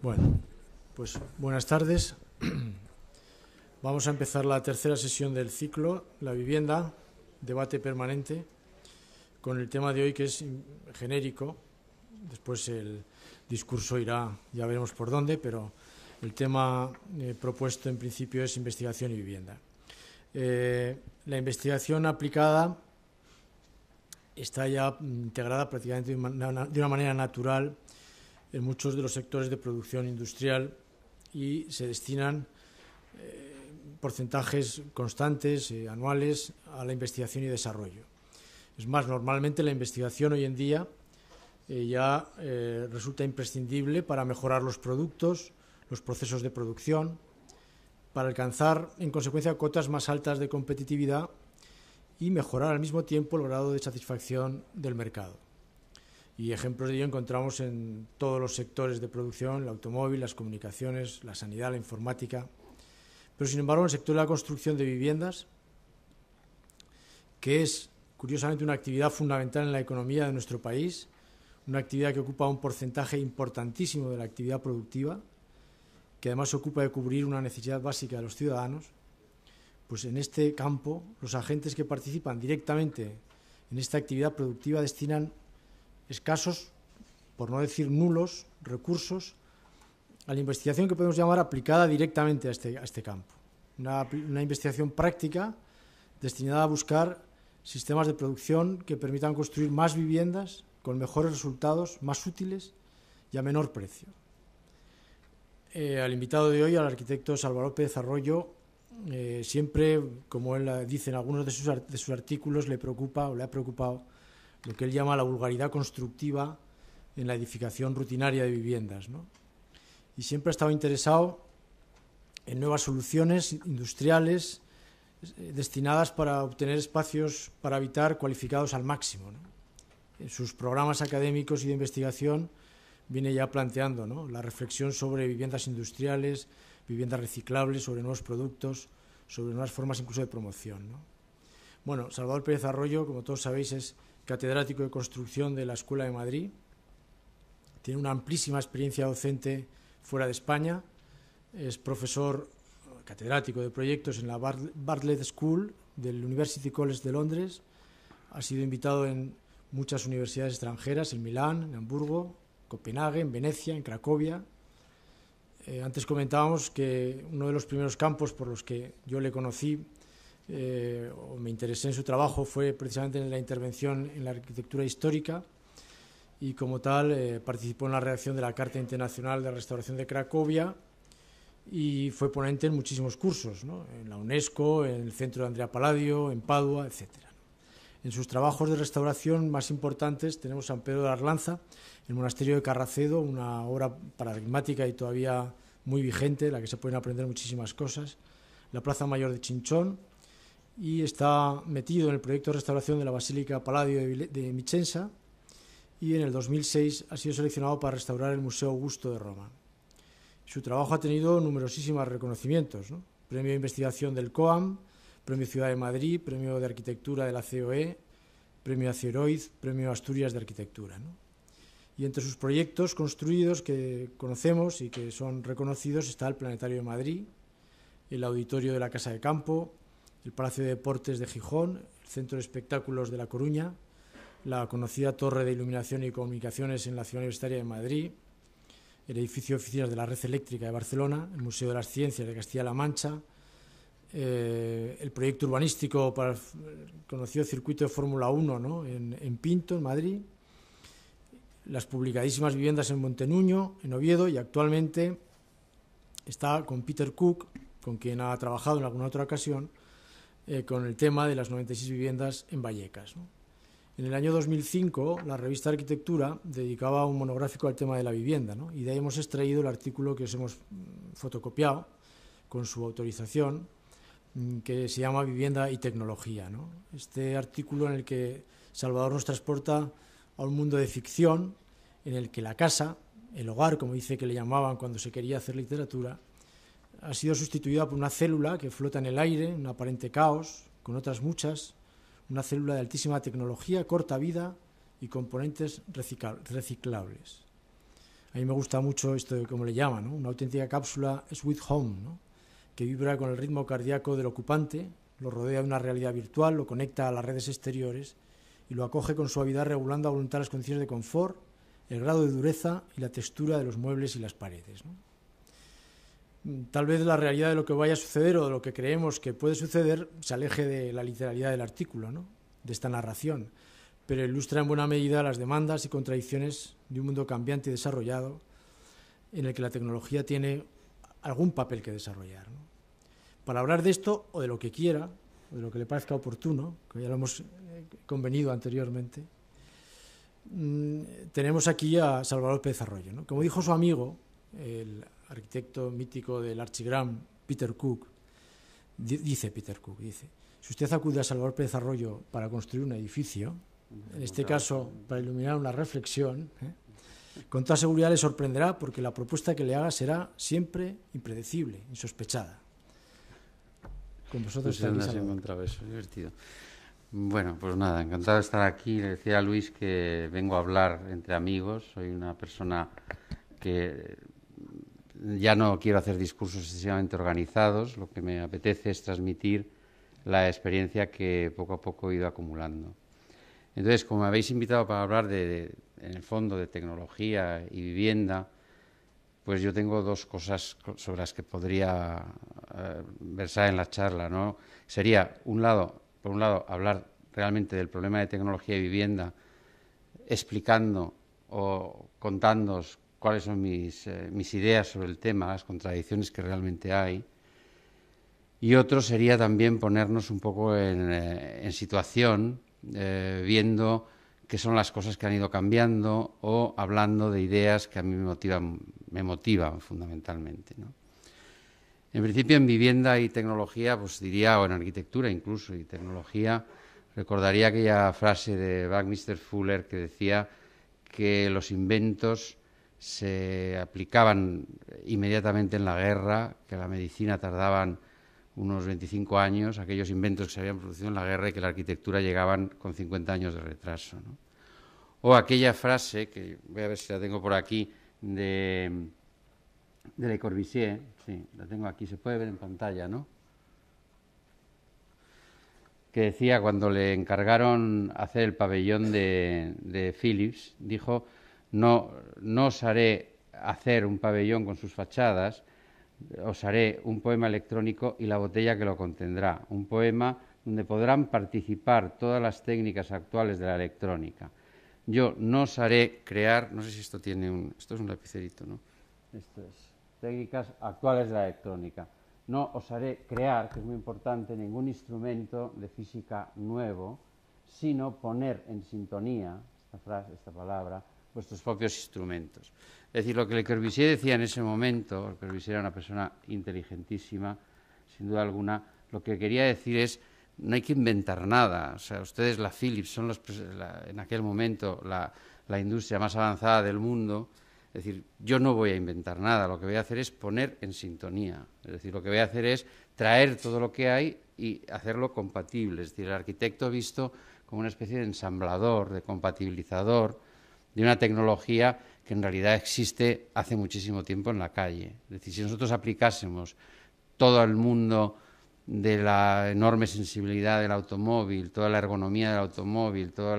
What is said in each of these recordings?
Bueno, pues buenas tardes. Vamos a empezar la tercera sesión del ciclo, la vivienda, debate permanente, con el tema de hoy que es genérico. Después el discurso irá, ya veremos por dónde, pero el tema eh, propuesto en principio es investigación y vivienda. Eh, la investigación aplicada está ya integrada prácticamente de una, de una manera natural en muchos de los sectores de producción industrial y se destinan eh, porcentajes constantes, eh, anuales, a la investigación y desarrollo. Es más, normalmente la investigación hoy en día eh, ya resulta imprescindible para mejorar los productos, los procesos de producción, para alcanzar, en consecuencia, cotas más altas de competitividad y mejorar al mismo tiempo el grado de satisfacción del mercado. Y ejemplos de ello encontramos en todos los sectores de producción, el automóvil, las comunicaciones, la sanidad, la informática. Pero sin embargo, en el sector de la construcción de viviendas, que es curiosamente una actividad fundamental en la economía de nuestro país, una actividad que ocupa un porcentaje importantísimo de la actividad productiva, que además se ocupa de cubrir una necesidad básica de los ciudadanos, pues en este campo los agentes que participan directamente en esta actividad productiva destinan escasos, por no decir nulos, recursos a la investigación que podemos llamar aplicada directamente a este, este campo. Una, investigación práctica destinada a buscar sistemas de producción que permitan construir más viviendas con mejores resultados, más útiles y a menor precio. Eh, al invitado de hoy, al arquitecto Salvador Pérez Arroyo, eh, siempre, como él dice en algunos de sus, de sus artículos, le preocupa o le ha preocupado lo que él llama la vulgaridad constructiva en la edificación rutinaria de viviendas. Y siempre ha estado interesado en nuevas soluciones industriales eh, destinadas para obtener espacios para habitar cualificados al máximo. En sus programas académicos y de investigación viene ya planteando la reflexión sobre viviendas industriales, viviendas reciclables, sobre nuevos productos, sobre nuevas formas incluso de promoción. Bueno, Salvador Pérez Arroyo, como todos sabéis, es catedrático de construcción de la Escuela de Madrid. Tiene una amplísima experiencia docente fuera de España. Es profesor eh, catedrático de proyectos en la Bartlett School del University College de Londres. Ha sido invitado en muchas universidades extranjeras, en Milán, en Hamburgo, Copenhague, en Venecia, en Cracovia. Eh, antes comentábamos que uno de los primeros campos por los que yo le conocí eh, o me interesé en su trabajo fue precisamente en la intervención en la arquitectura histórica y como tal eh, participó en la redacción de la Carta Internacional de Restauración de Cracovia y fue ponente en muchísimos cursos, en la UNESCO, en el Centro de Andrea Palladio, en Padua, etc. En sus trabajos de restauración más importantes tenemos San Pedro de Arlanza, el monasterio de Carracedo, una obra paradigmática y todavía muy vigente, en la que se pueden aprender muchísimas cosas, la Plaza Mayor de Chinchón, y está metido en el proyecto de restauración de la Basílica Palladio de Vicenza y en el 2006 ha sido seleccionado para restaurar el Museo Augusto de Roma. Su trabajo ha tenido numerosísimos reconocimientos, Premio de Investigación del COAM, Premio Ciudad de Madrid, Premio de Arquitectura de la COE, Premio Aceroid, Premio Asturias de Arquitectura. Y entre sus proyectos construidos que conocemos y que son reconocidos está el Planetario de Madrid, el Auditorio de la Casa de Campo, el Palacio de Deportes de Gijón, el Centro de Espectáculos de La Coruña, la conocida Torre de Iluminación y Comunicaciones en la Ciudad Universitaria de Madrid, el edificio de oficinas de la Red Eléctrica de Barcelona, el Museo de las Ciencias de Castilla-La Mancha, eh, el proyecto urbanístico para el conocido circuito de Fórmula 1 en, en, Pinto, en Madrid, las publicadísimas viviendas en Montenuño, en Oviedo, y actualmente está con Peter Cook, con quien ha trabajado en alguna otra ocasión, eh, con el tema de las 96 viviendas en Vallecas. En el año 2005, la revista Arquitectura dedicaba un monográfico al tema de la vivienda, y de ahí hemos extraído el artículo que os hemos mm, fotocopiado con su autorización, mm, que se llama Vivienda y Tecnología. Este artículo en el que Salvador nos transporta a un mundo de ficción en el que la casa, el hogar, como dice que le llamaban cuando se quería hacer literatura, ha sido sustituida por una célula que flota en el aire, un aparente caos, con otras muchas, una célula de altísima tecnología, corta vida y componentes reciclables. A mí me gusta mucho esto de cómo le llaman, ¿no? una auténtica cápsula Sweet Home, que vibra con el ritmo cardíaco del ocupante, lo rodea de una realidad virtual, lo conecta a las redes exteriores y lo acoge con suavidad regulando a voluntad las condiciones de confort, el grado de dureza y la textura de los muebles y las paredes tal vez la realidad de lo que vaya a suceder o de lo que creemos que puede suceder se aleje de la literalidad del artículo, de esta narración, pero ilustra en buena medida las demandas y contradicciones de un mundo cambiante y desarrollado en el que la tecnología tiene algún papel que desarrollar. Para hablar de esto o de lo que quiera, o de lo que le parezca oportuno, que ya lo hemos eh, convenido anteriormente, mm, tenemos aquí a Salvador Pérez Arroyo. Como dijo su amigo, el arquitecto mítico del Archigram, Peter Cook, dice Peter Cook, dice, si usted acude a Salvador Pérez Arroyo para construir un edificio, en este caso para iluminar una reflexión, ¿eh? con toda seguridad le sorprenderá porque la propuesta que le haga será siempre impredecible, insospechada. Con vosotros pues divertido. Bueno, pues nada, encantado de estar aquí. Le decía a Luis que vengo a hablar entre amigos, soy una persona que ya no quiero hacer discursos excesivamente organizados, lo que me apetece es transmitir la experiencia que poco a poco he ido acumulando. Entonces, como me habéis invitado para hablar de, en el fondo de tecnología y vivienda, pues yo tengo dos cosas sobre las que podría eh, versar en la charla, ¿no? Sería un lado, por un lado, hablar realmente del problema de tecnología y vivienda explicando o contándoos cuáles son eh, mis, ideas sobre el tema, las contradicciones que realmente hay. Y otro sería también ponernos un poco en, eh, situación, eh, viendo qué son las cosas que han ido cambiando o hablando de ideas que a mí me motivan, me motivan fundamentalmente. ¿no? En principio, en vivienda y tecnología, pues diría, o en arquitectura incluso y tecnología, recordaría aquella frase de Buckminster Fuller que decía que los inventos se aplicaban inmediatamente en la guerra, que la medicina tardaban unos 25 años, aquellos inventos que se habían producido en la guerra y que la arquitectura llegaban con 50 años de retraso. O aquella frase, que voy a ver si la tengo por aquí, de, de Le Corbusier, sí, la tengo aquí, se puede ver en pantalla, ¿no? que decía cuando le encargaron hacer el pabellón de, de Philips, dijo no, os haré hacer un pabellón con sus fachadas, os haré un poema electrónico y la botella que lo contendrá, un poema donde podrán participar todas las técnicas actuales de la electrónica. Yo no os haré crear, no sé si esto tiene un, esto es un lapicerito, ¿no? Esto es, técnicas actuales de la electrónica. No os haré crear, que es muy importante, ningún instrumento de física nuevo, sino poner en sintonía, esta frase, esta palabra, vuestros propios instrumentos. Es decir, lo que Le Corbusier decía en ese momento, Le Corbusier era una persona inteligentísima, sin duda alguna, lo que quería decir es no hay que inventar nada. O sea, ustedes, la Philips, son en aquel momento la, la, industria más avanzada del mundo. Es decir, yo no voy a inventar nada, lo que voy a hacer es poner en sintonía. Es decir, lo que voy a hacer es traer todo lo que hay y hacerlo compatible. Es decir, el arquitecto visto como una especie de ensamblador, de compatibilizador, de una tecnología que en realidad existe hace muchísimo tiempo en la calle. Es decir, si nosotros aplicásemos todo el mundo de la enorme sensibilidad del automóvil, toda la ergonomía del automóvil, todo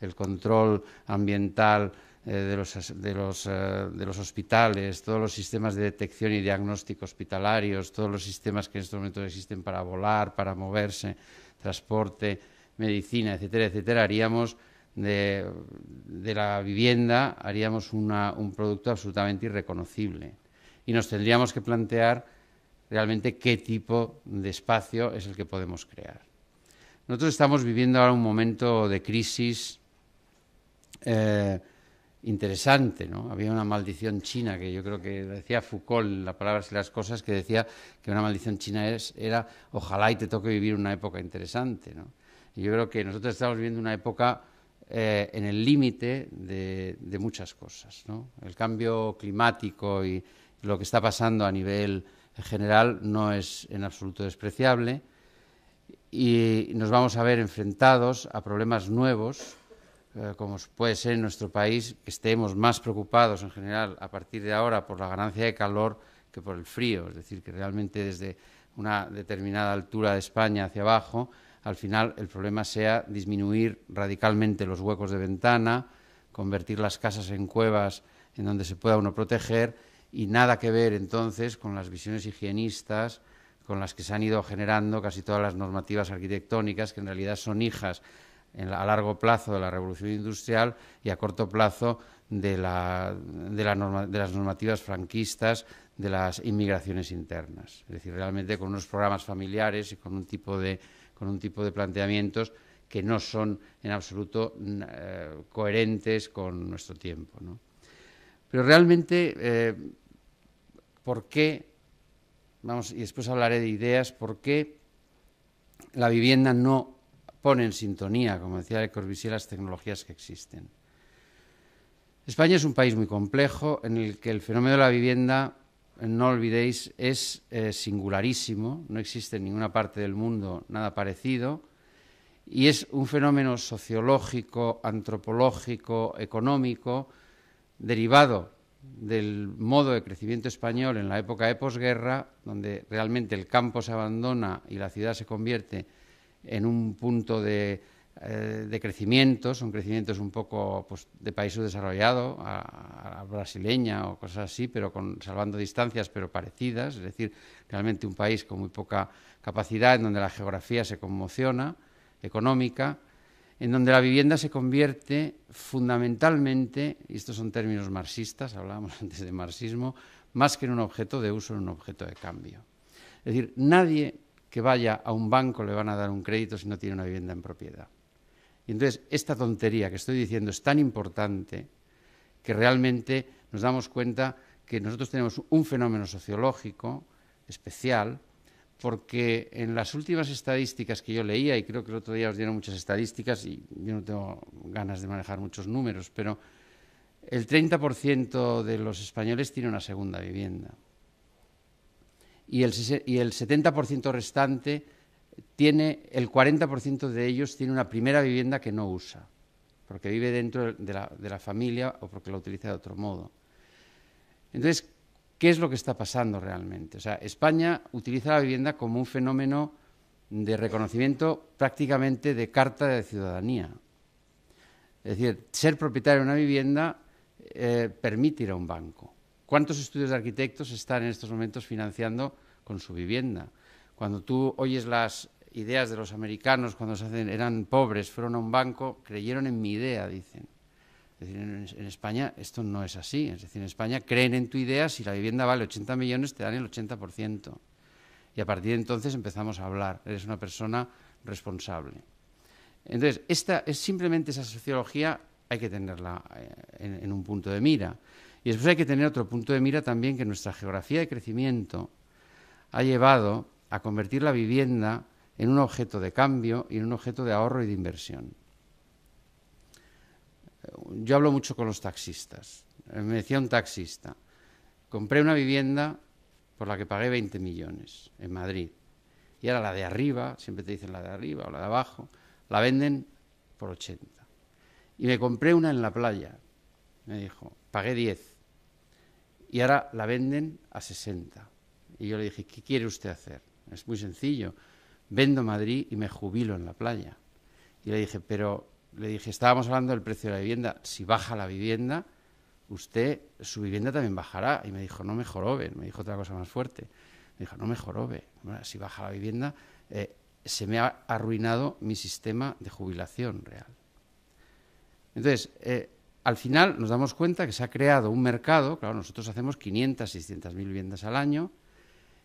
el control ambiental eh, de, los, de, los, eh, de, los, hospitales, todos los sistemas de detección y diagnóstico hospitalarios, todos los sistemas que en estos momentos existen para volar, para moverse, transporte, medicina, etcétera, etcétera, haríamos de, la vivienda haríamos un producto absolutamente irreconocible. Y nos tendríamos que plantear realmente qué tipo de espacio es el que podemos crear. Nosotros estamos viviendo ahora un momento de crisis eh, interesante, ¿no? Había una maldición china que yo creo que decía Foucault, Las palabras y las cosas, que decía que una maldición china es, era ojalá y te toque vivir una época interesante, ¿no? Y yo creo que nosotros estamos viviendo una época eh, en el límite de, muchas cosas. El cambio climático y lo que está pasando a nivel general no es en absoluto despreciable y nos vamos a ver enfrentados a problemas nuevos, eh, como puede ser en nuestro país, que estemos más preocupados en general a partir de ahora por la ganancia de calor que por el frío, es decir, que realmente desde una determinada altura de España hacia abajo, al final el problema sea disminuir radicalmente los huecos de ventana, convertir las casas en cuevas en donde se pueda uno proteger y nada que ver entonces con las visiones higienistas con las que se han ido generando casi todas las normativas arquitectónicas que en realidad son hijas a largo plazo de la revolución industrial y a corto plazo de, la, de las normativas franquistas de las inmigraciones internas. Es decir, realmente con unos programas familiares y con un tipo de con un tipo de planteamientos que no son en absoluto mm, eh, coherentes con nuestro tiempo. Pero realmente, eh, ¿por qué? Vamos, y después hablaré de ideas, ¿por qué la vivienda no pone en sintonía, como decía Le Corbusier, las tecnologías que existen? España es un país muy complejo en el que el fenómeno de la vivienda no olvidéis, es eh, singularísimo, no existe en ninguna parte del mundo nada parecido, y es un fenómeno sociológico, antropológico, económico, derivado del modo de crecimiento español en la época de posguerra, donde realmente el campo se abandona y la ciudad se convierte en un punto de eh, de crecimiento, son crecimientos un poco pues, de país subdesarrollado, a, brasileña o cosas así, pero con, salvando distancias pero parecidas, es decir, realmente un país con muy poca capacidad, en donde la geografía se conmociona, económica, en donde la vivienda se convierte fundamentalmente, y estos son términos marxistas, hablábamos antes de marxismo, más que en un objeto de uso, en un objeto de cambio. Es decir, nadie que vaya a un banco le van a dar un crédito si no tiene una vivienda en propiedad. Y entonces esta tontería que estoy diciendo es tan importante que realmente nos damos cuenta que nosotros tenemos un fenómeno sociológico especial, porque en las últimas estadísticas que yo leía, y creo que el otro día os dieron muchas estadísticas, y yo no tengo ganas de manejar muchos números, pero el 30% de los españoles tiene una segunda vivienda. Y el, y el 70% restante tiene el 40% de ellos tiene una primera vivienda que no usa, porque vive dentro de la, familia o porque la utiliza de otro modo. Entonces, ¿qué es lo que está pasando realmente? O sea, España utiliza la vivienda como un fenómeno de reconocimiento prácticamente de carta de ciudadanía. Es decir, ser propietario de una vivienda eh, permite ir a un banco. ¿Cuántos estudios de arquitectos están en estos momentos financiando con su vivienda? Cuando tú oyes las ideas de los americanos cuando se hacen, eran pobres, fueron a un banco, creyeron en mi idea, dicen. Es decir, en, España esto no es así. Es decir, en España creen en tu idea, si la vivienda vale 80 millones, te dan el 80%. Y a partir de entonces empezamos a hablar. Eres una persona responsable. Entonces, esta, es simplemente esa sociología hay que tenerla eh, en, en un punto de mira. Y después hay que tener otro punto de mira también que nuestra geografía de crecimiento ha llevado a convertir la vivienda en un objeto de cambio y en un objeto de ahorro y de inversión. Yo hablo mucho con los taxistas. Eh, me decía un taxista, compré una vivienda por la que pagué 20 millones en Madrid. Y ahora la de arriba, siempre te dicen la de arriba o la de abajo, la venden por 80. Y me compré una en la playa, me dijo, pagué 10. Y ahora la venden a 60. Y yo le dije, ¿qué quiere usted hacer? es muy sencillo. Vendo Madrid y me jubilo en la playa. Y le dije, pero le dije, estábamos hablando del precio de la vivienda. Si baja la vivienda, usted, su vivienda también bajará. Y me dijo, no me jorobe, me dijo otra cosa más fuerte. Me dijo, no me jorobe, si baja la vivienda, eh, se me ha arruinado mi sistema de jubilación real. Entonces, eh, al final nos damos cuenta que se ha creado un mercado, claro, nosotros hacemos 500, 600 mil viviendas al año,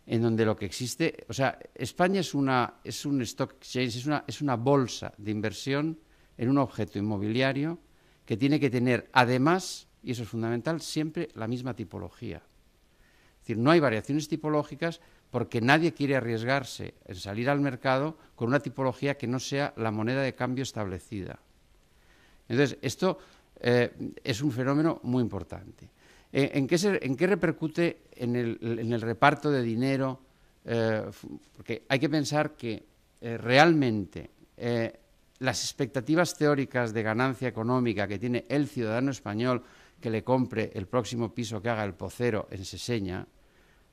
en donde lo que existe, o sea, España es, una, es un stock exchange, es una, es una bolsa de inversión en un objeto inmobiliario que tiene que tener, además, y eso es fundamental, siempre la misma tipología. Es decir, no hay variaciones tipológicas porque nadie quiere arriesgarse en salir al mercado con una tipología que no sea la moneda de cambio establecida. Entonces, esto eh, es un fenómeno muy importante. Eh, ¿en, qué repercute en el, reparto de dinero? Eh, porque hay que pensar que eh, realmente las expectativas teóricas de ganancia económica que tiene el ciudadano español que le compre el próximo piso que haga el pocero en Seseña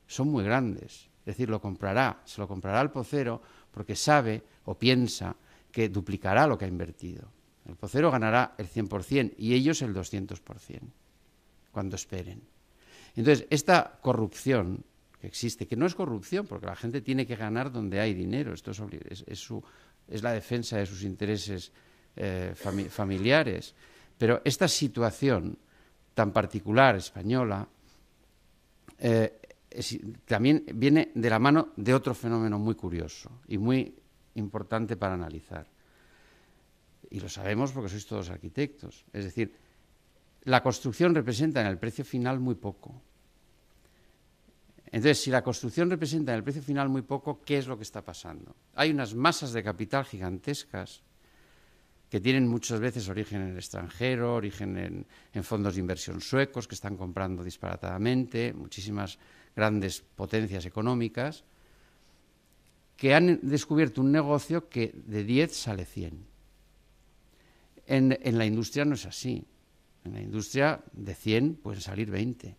son muy grandes. Es decir, lo comprará, se lo comprará al pocero porque sabe o piensa que duplicará lo que ha invertido. El pocero ganará el 100% y ellos el 200% cuando esperen. Entonces, esta corrupción que existe, que no es corrupción, porque la gente tiene que ganar donde hay dinero, esto es, su, es la defensa de sus intereses eh, familiares, pero esta situación tan particular española eh, también viene de la mano de otro fenómeno muy curioso y muy importante para analizar. Y lo sabemos porque sois todos arquitectos. Es decir, la construcción representa en el precio final muy poco. Entonces, si la construcción representa en el precio final muy poco, ¿qué es lo que está pasando? Hay unas masas de capital gigantescas que tienen muchas veces origen en el extranjero, origen en, fondos de inversión suecos que están comprando disparatadamente, muchísimas grandes potencias económicas, que han descubierto un negocio que de 10 sale 100. en la industria no es así. En la industria de 100 pueden salir 20,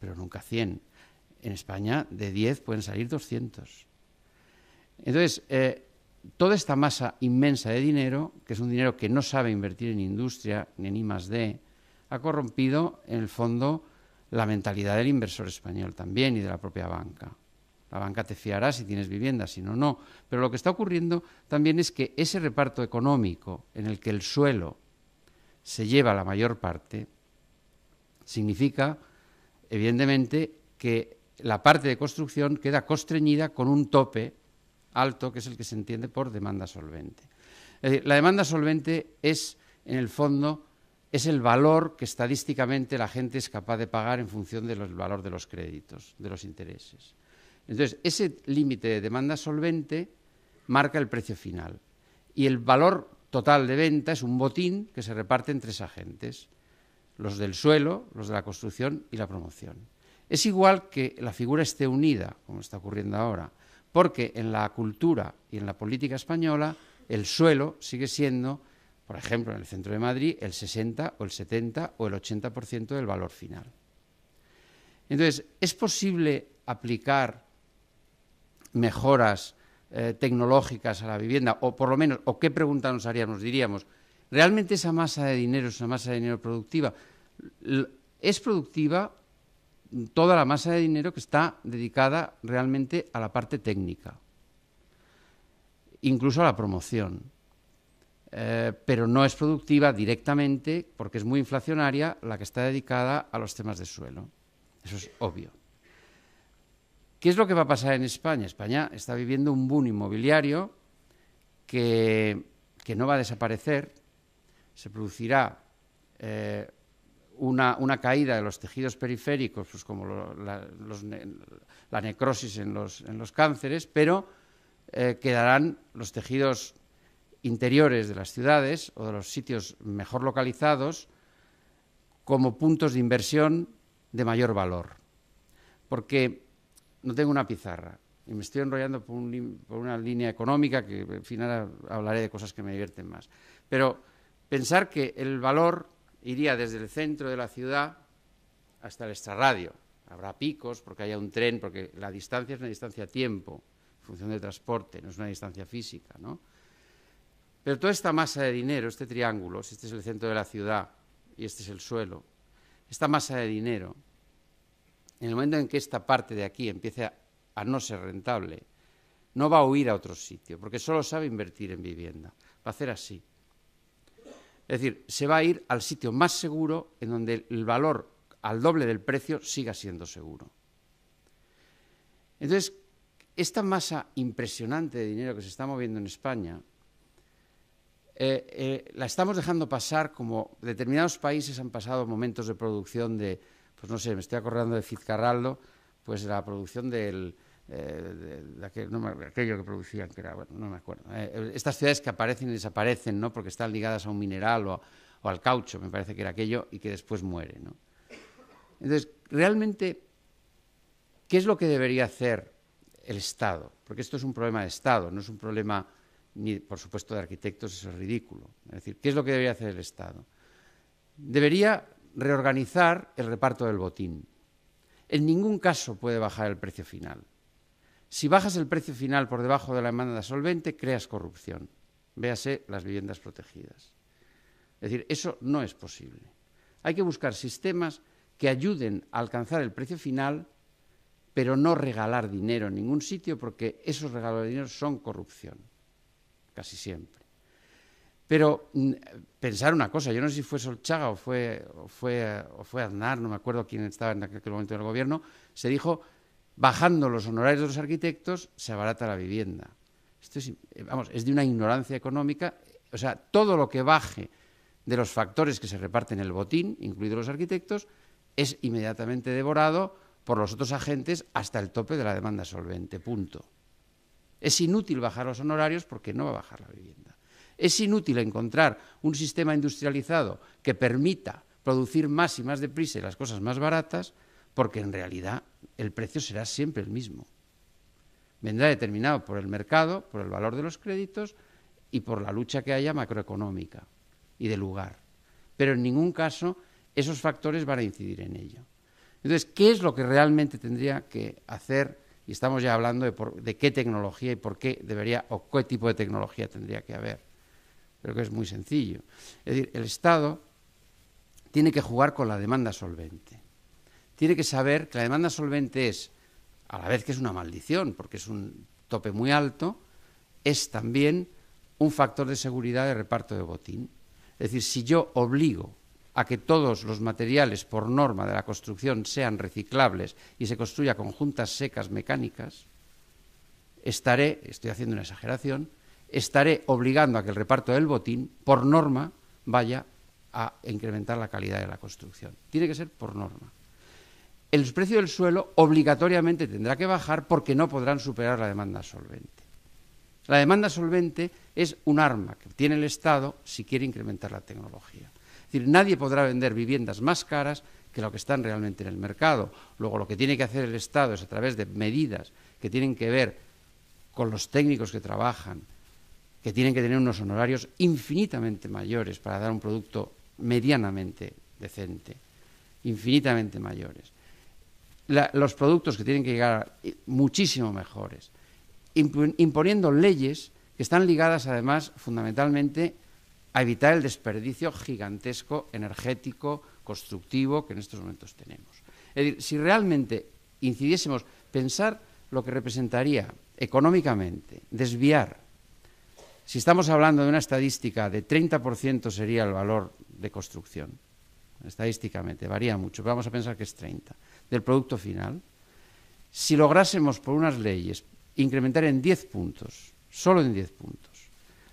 pero nunca 100. En España de 10 pueden salir 200. Entonces, eh, toda esta masa inmensa de dinero, que es un dinero que no sabe invertir en industria ni en I más D, ha corrompido en el fondo la mentalidad del inversor español también y de la propia banca. La banca te fiará si tienes vivienda, si no, no. Pero lo que está ocurriendo también es que ese reparto económico en el que el suelo se lleva la mayor parte, significa, evidentemente, que la parte de construcción queda constreñida con un tope alto, que es el que se entiende por demanda solvente. Es decir, la demanda solvente es, en el fondo, es el valor que estadísticamente la gente es capaz de pagar en función del valor de los créditos, de los intereses. Entonces, ese límite de demanda solvente marca el precio final. Y el valor total de venta es un botín que se reparte en tres agentes, los del suelo, los de la construcción y la promoción. Es igual que la figura esté unida, como está ocurriendo ahora, porque en la cultura y en la política española el suelo sigue siendo, por ejemplo, en el centro de Madrid, el 60 o el 70 o el 80% del valor final. Entonces, ¿es posible aplicar mejoras eh, tecnológicas a la vivienda, o por lo menos, o qué pregunta nos haríamos, diríamos, ¿realmente esa masa de dinero es una masa de dinero productiva? ¿Es productiva toda la masa de dinero que está dedicada realmente a la parte técnica, incluso a la promoción? Eh, pero no es productiva directamente, porque es muy inflacionaria, la que está dedicada a los temas de suelo. Eso es obvio. ¿Qué es lo que va a pasar en España? España está viviendo un boom inmobiliario que, no va a desaparecer. Se producirá eh, una, caída de los tejidos periféricos, pues como la, necrosis en los, cánceres, pero eh, quedarán los tejidos interiores de las ciudades o de los sitios mejor localizados como puntos de inversión de mayor valor. Porque no tengo una pizarra y me estoy enrollando por, una línea económica que al final hablaré de cosas que me divierten más. Pero pensar que el valor iría desde el centro de la ciudad hasta el extrarradio. Habrá picos porque haya un tren, porque la distancia es una distancia a tiempo, en función de transporte, no es una distancia física, ¿no? Pero toda esta masa de dinero, este triángulo, si este es el centro de la ciudad y este es el suelo, esta masa de dinero en el momento en que esta parte de aquí empiece a, no ser rentable, no va a huir a otro sitio, porque solo sabe invertir en vivienda. Va a hacer así. Es decir, se va a ir al sitio más seguro en donde el valor al doble del precio siga siendo seguro. Entonces, esta masa impresionante de dinero que se está moviendo en España, eh, eh, la estamos dejando pasar como determinados países han pasado momentos de producción de pues no sé, me estoy acordando de Fitzcarraldo, pues la producción del... Eh, de, aquello que producían, que era, bueno, no me acuerdo. Eh, estas ciudades que aparecen y desaparecen, ¿no? Porque están ligadas a un mineral o, o al caucho, me parece que era aquello, y que después muere, ¿no? Entonces, realmente, ¿qué es lo que debería hacer el Estado? Porque esto es un problema de Estado, no es un problema, ni, por supuesto, de arquitectos, eso es ridículo. Es decir, ¿qué es lo que debería hacer el Estado? Debería reorganizar el reparto del botín. En ningún caso puede bajar el precio final. Si bajas el precio final por debajo de la demanda solvente, creas corrupción. Véase las viviendas protegidas. Es decir, eso no es posible. Hay que buscar sistemas que ayuden a alcanzar el precio final, pero no regalar dinero en ningún sitio, porque esos regalos de dinero son corrupción, casi siempre. Pero mm, pensar una cosa, yo no sé si fue Solchaga o fue, fue, Aznar, no me acuerdo quién estaba en aquel momento en el gobierno, se dijo, bajando los honorarios de los arquitectos, se abarata la vivienda. Esto es, eh, vamos, es de una ignorancia económica. O sea, todo lo que baje de los factores que se reparten el botín, incluidos los arquitectos, es inmediatamente devorado por los otros agentes hasta el tope de la demanda solvente. Punto. Es inútil bajar los honorarios porque no va a bajar la vivienda. Es inútil encontrar un sistema industrializado que permita producir más y más deprisa y las cosas más baratas, porque en realidad el precio será siempre el mismo. Vendrá determinado por el mercado, por el valor de los créditos y por la lucha que haya macroeconómica y de lugar. Pero en ningún caso esos factores van a incidir en ello. Entonces, ¿qué es lo que realmente tendría que hacer? Y estamos ya hablando de, de qué tecnología y por qué debería, o qué tipo de tecnología tendría que haber. Creo que es muy sencillo. Es decir, el Estado tiene que jugar con la demanda solvente. Tiene que saber que la demanda solvente es, a la vez que es una maldición, porque es un tope muy alto, es también un factor de seguridad de reparto de botín. Es decir, si yo obligo a que todos los materiales por norma de la construcción sean reciclables y se construya con juntas secas mecánicas, estaré, estoy haciendo una exageración, estaré obligando a que el reparto del botín, por norma, vaya a incrementar la calidad de la construcción. Tiene que ser por norma. El precio del suelo obligatoriamente tendrá que bajar porque no podrán superar la demanda solvente. La demanda solvente es un arma que tiene el Estado si quiere incrementar la tecnología. Es decir, nadie podrá vender viviendas más caras que lo que están realmente en el mercado. Luego, lo que tiene que hacer el Estado es a través de medidas que tienen que ver con los técnicos que trabajan, que tienen que tener unos honorarios infinitamente mayores para dar un producto medianamente decente, infinitamente mayores. los productos que tienen que llegar eh, muchísimo mejores, imponiendo leyes que están ligadas además fundamentalmente a evitar el desperdicio gigantesco, energético, constructivo que en estos momentos tenemos. Es decir, si realmente incidiésemos, pensar lo que representaría económicamente, desviar si estamos hablando de una estadística de 30% sería el valor de construcción, estadísticamente, varía mucho, pero vamos a pensar que es 30, del producto final, si lográsemos por unas leyes incrementar en 10 puntos, solo en 10 puntos,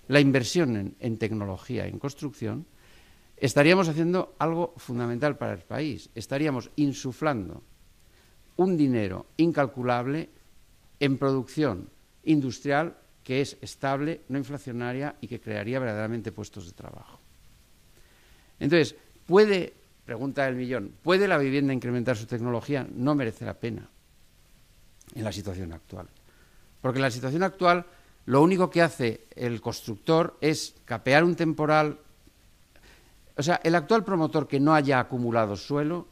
la inversión en, en tecnología, en construcción, estaríamos haciendo algo fundamental para el país, estaríamos insuflando un dinero incalculable en producción industrial que es estable, no inflacionaria y que crearía verdaderamente puestos de trabajo. Entonces, ¿puede, pregunta del millón, ¿puede la vivienda incrementar su tecnología? No merece la pena en la situación actual. Porque en la situación actual lo único que hace el constructor es capear un temporal. O sea, el actual promotor que no haya acumulado suelo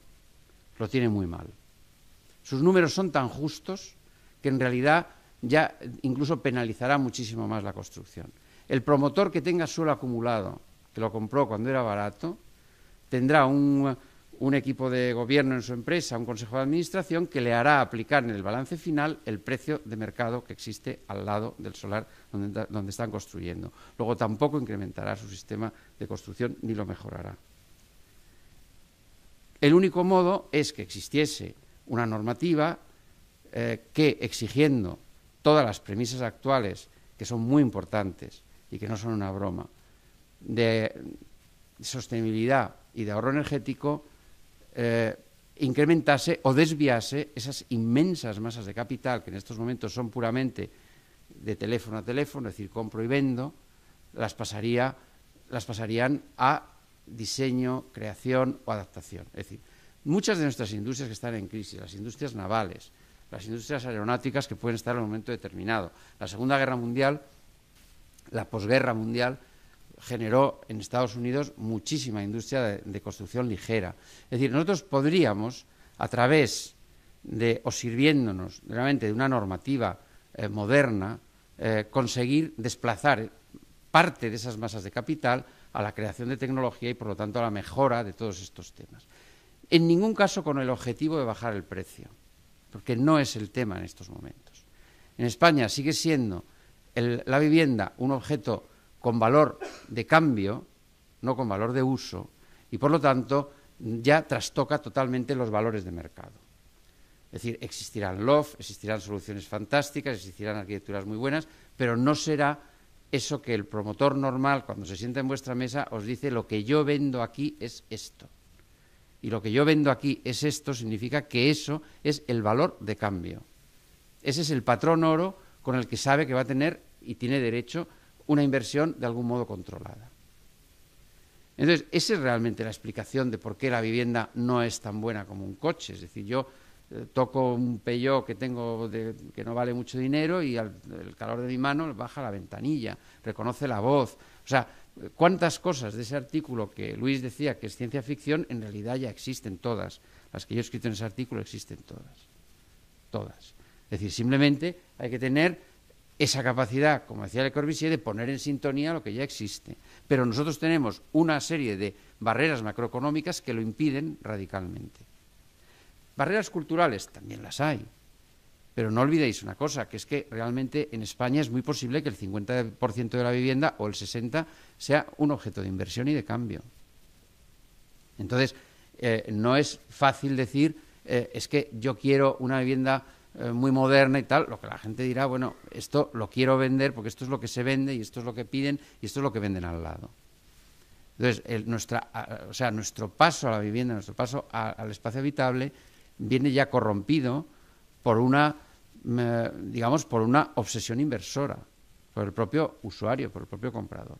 lo tiene muy mal. Sus números son tan justos que en realidad ya incluso penalizará muchísimo más la construcción. El promotor que tenga suelo acumulado, que lo compró cuando era barato, tendrá un, equipo de gobierno en su empresa, un consejo de administración, que le hará aplicar en el balance final el precio de mercado que existe al lado del solar donde, están construyendo. Luego tampoco incrementará su sistema de construcción ni lo mejorará. El único modo es que existiese una normativa eh, que, exigiendo todas las premisas actuales, que son muy importantes y que no son una broma, de sostenibilidad y de ahorro energético, eh, incrementase o desviase esas inmensas masas de capital que en estos momentos son puramente de teléfono a teléfono, es decir, compro y vendo, las, pasaría, las pasarían a diseño, creación o adaptación. Es decir, muchas de nuestras industrias que están en crisis, las industrias navales, las industrias aeronáuticas que pueden estar en un momento determinado. La Segunda Guerra Mundial, la posguerra mundial, generó en Estados Unidos muchísima industria de, construcción ligera. Es decir, nosotros podríamos, a través de, o sirviéndonos realmente de una normativa eh, moderna, eh, conseguir desplazar parte de esas masas de capital a la creación de tecnología y, por lo tanto, a la mejora de todos estos temas. En ningún caso con el objetivo de bajar el precio porque no es el tema en estos momentos. En España sigue siendo la vivienda un objeto con valor de cambio, no con valor de uso, y por lo tanto ya trastoca totalmente los valores de mercado. Es decir, existirán loft, existirán soluciones fantásticas, existirán arquitecturas muy buenas, pero no será eso que el promotor normal, cuando se sienta en vuestra mesa, os dice lo que yo vendo aquí es esto y lo que yo vendo aquí es esto, significa que eso es el valor de cambio. Ese es el patrón oro con el que sabe que va a tener y tiene derecho una inversión de algún modo controlada. Entonces, esa es realmente la explicación de por qué la vivienda no es tan buena como un coche. Es decir, yo eh, toco un pello que tengo que no vale mucho dinero y al calor de mi mano baja la ventanilla, reconoce la voz. O sea, cuántas cosas de ese artículo que Luis decía que es ciencia ficción, en realidad ya existen todas. Las que yo he escrito en ese artículo existen todas. Todas. Es decir, simplemente hay que tener esa capacidad, como decía Le Corbusier, de poner en sintonía lo que ya existe. Pero nosotros tenemos una serie de barreras macroeconómicas que lo impiden radicalmente. Barreras culturales también las hay. Pero no olvidéis una cosa, que es que realmente en España es muy posible que el 50% de la vivienda o el 60% sea un objeto de inversión y de cambio. Entonces, eh, no es fácil decir, eh, es que yo quiero una vivienda eh, muy moderna y tal, lo que la gente dirá, bueno, esto lo quiero vender porque esto es lo que se vende y esto es lo que piden y esto es lo que venden al lado. Entonces, o sea, nuestro paso a la vivienda, nuestro paso al espacio habitable, viene ya corrompido por una digamos, por una obsesión inversora, por el propio usuario, por el propio comprador.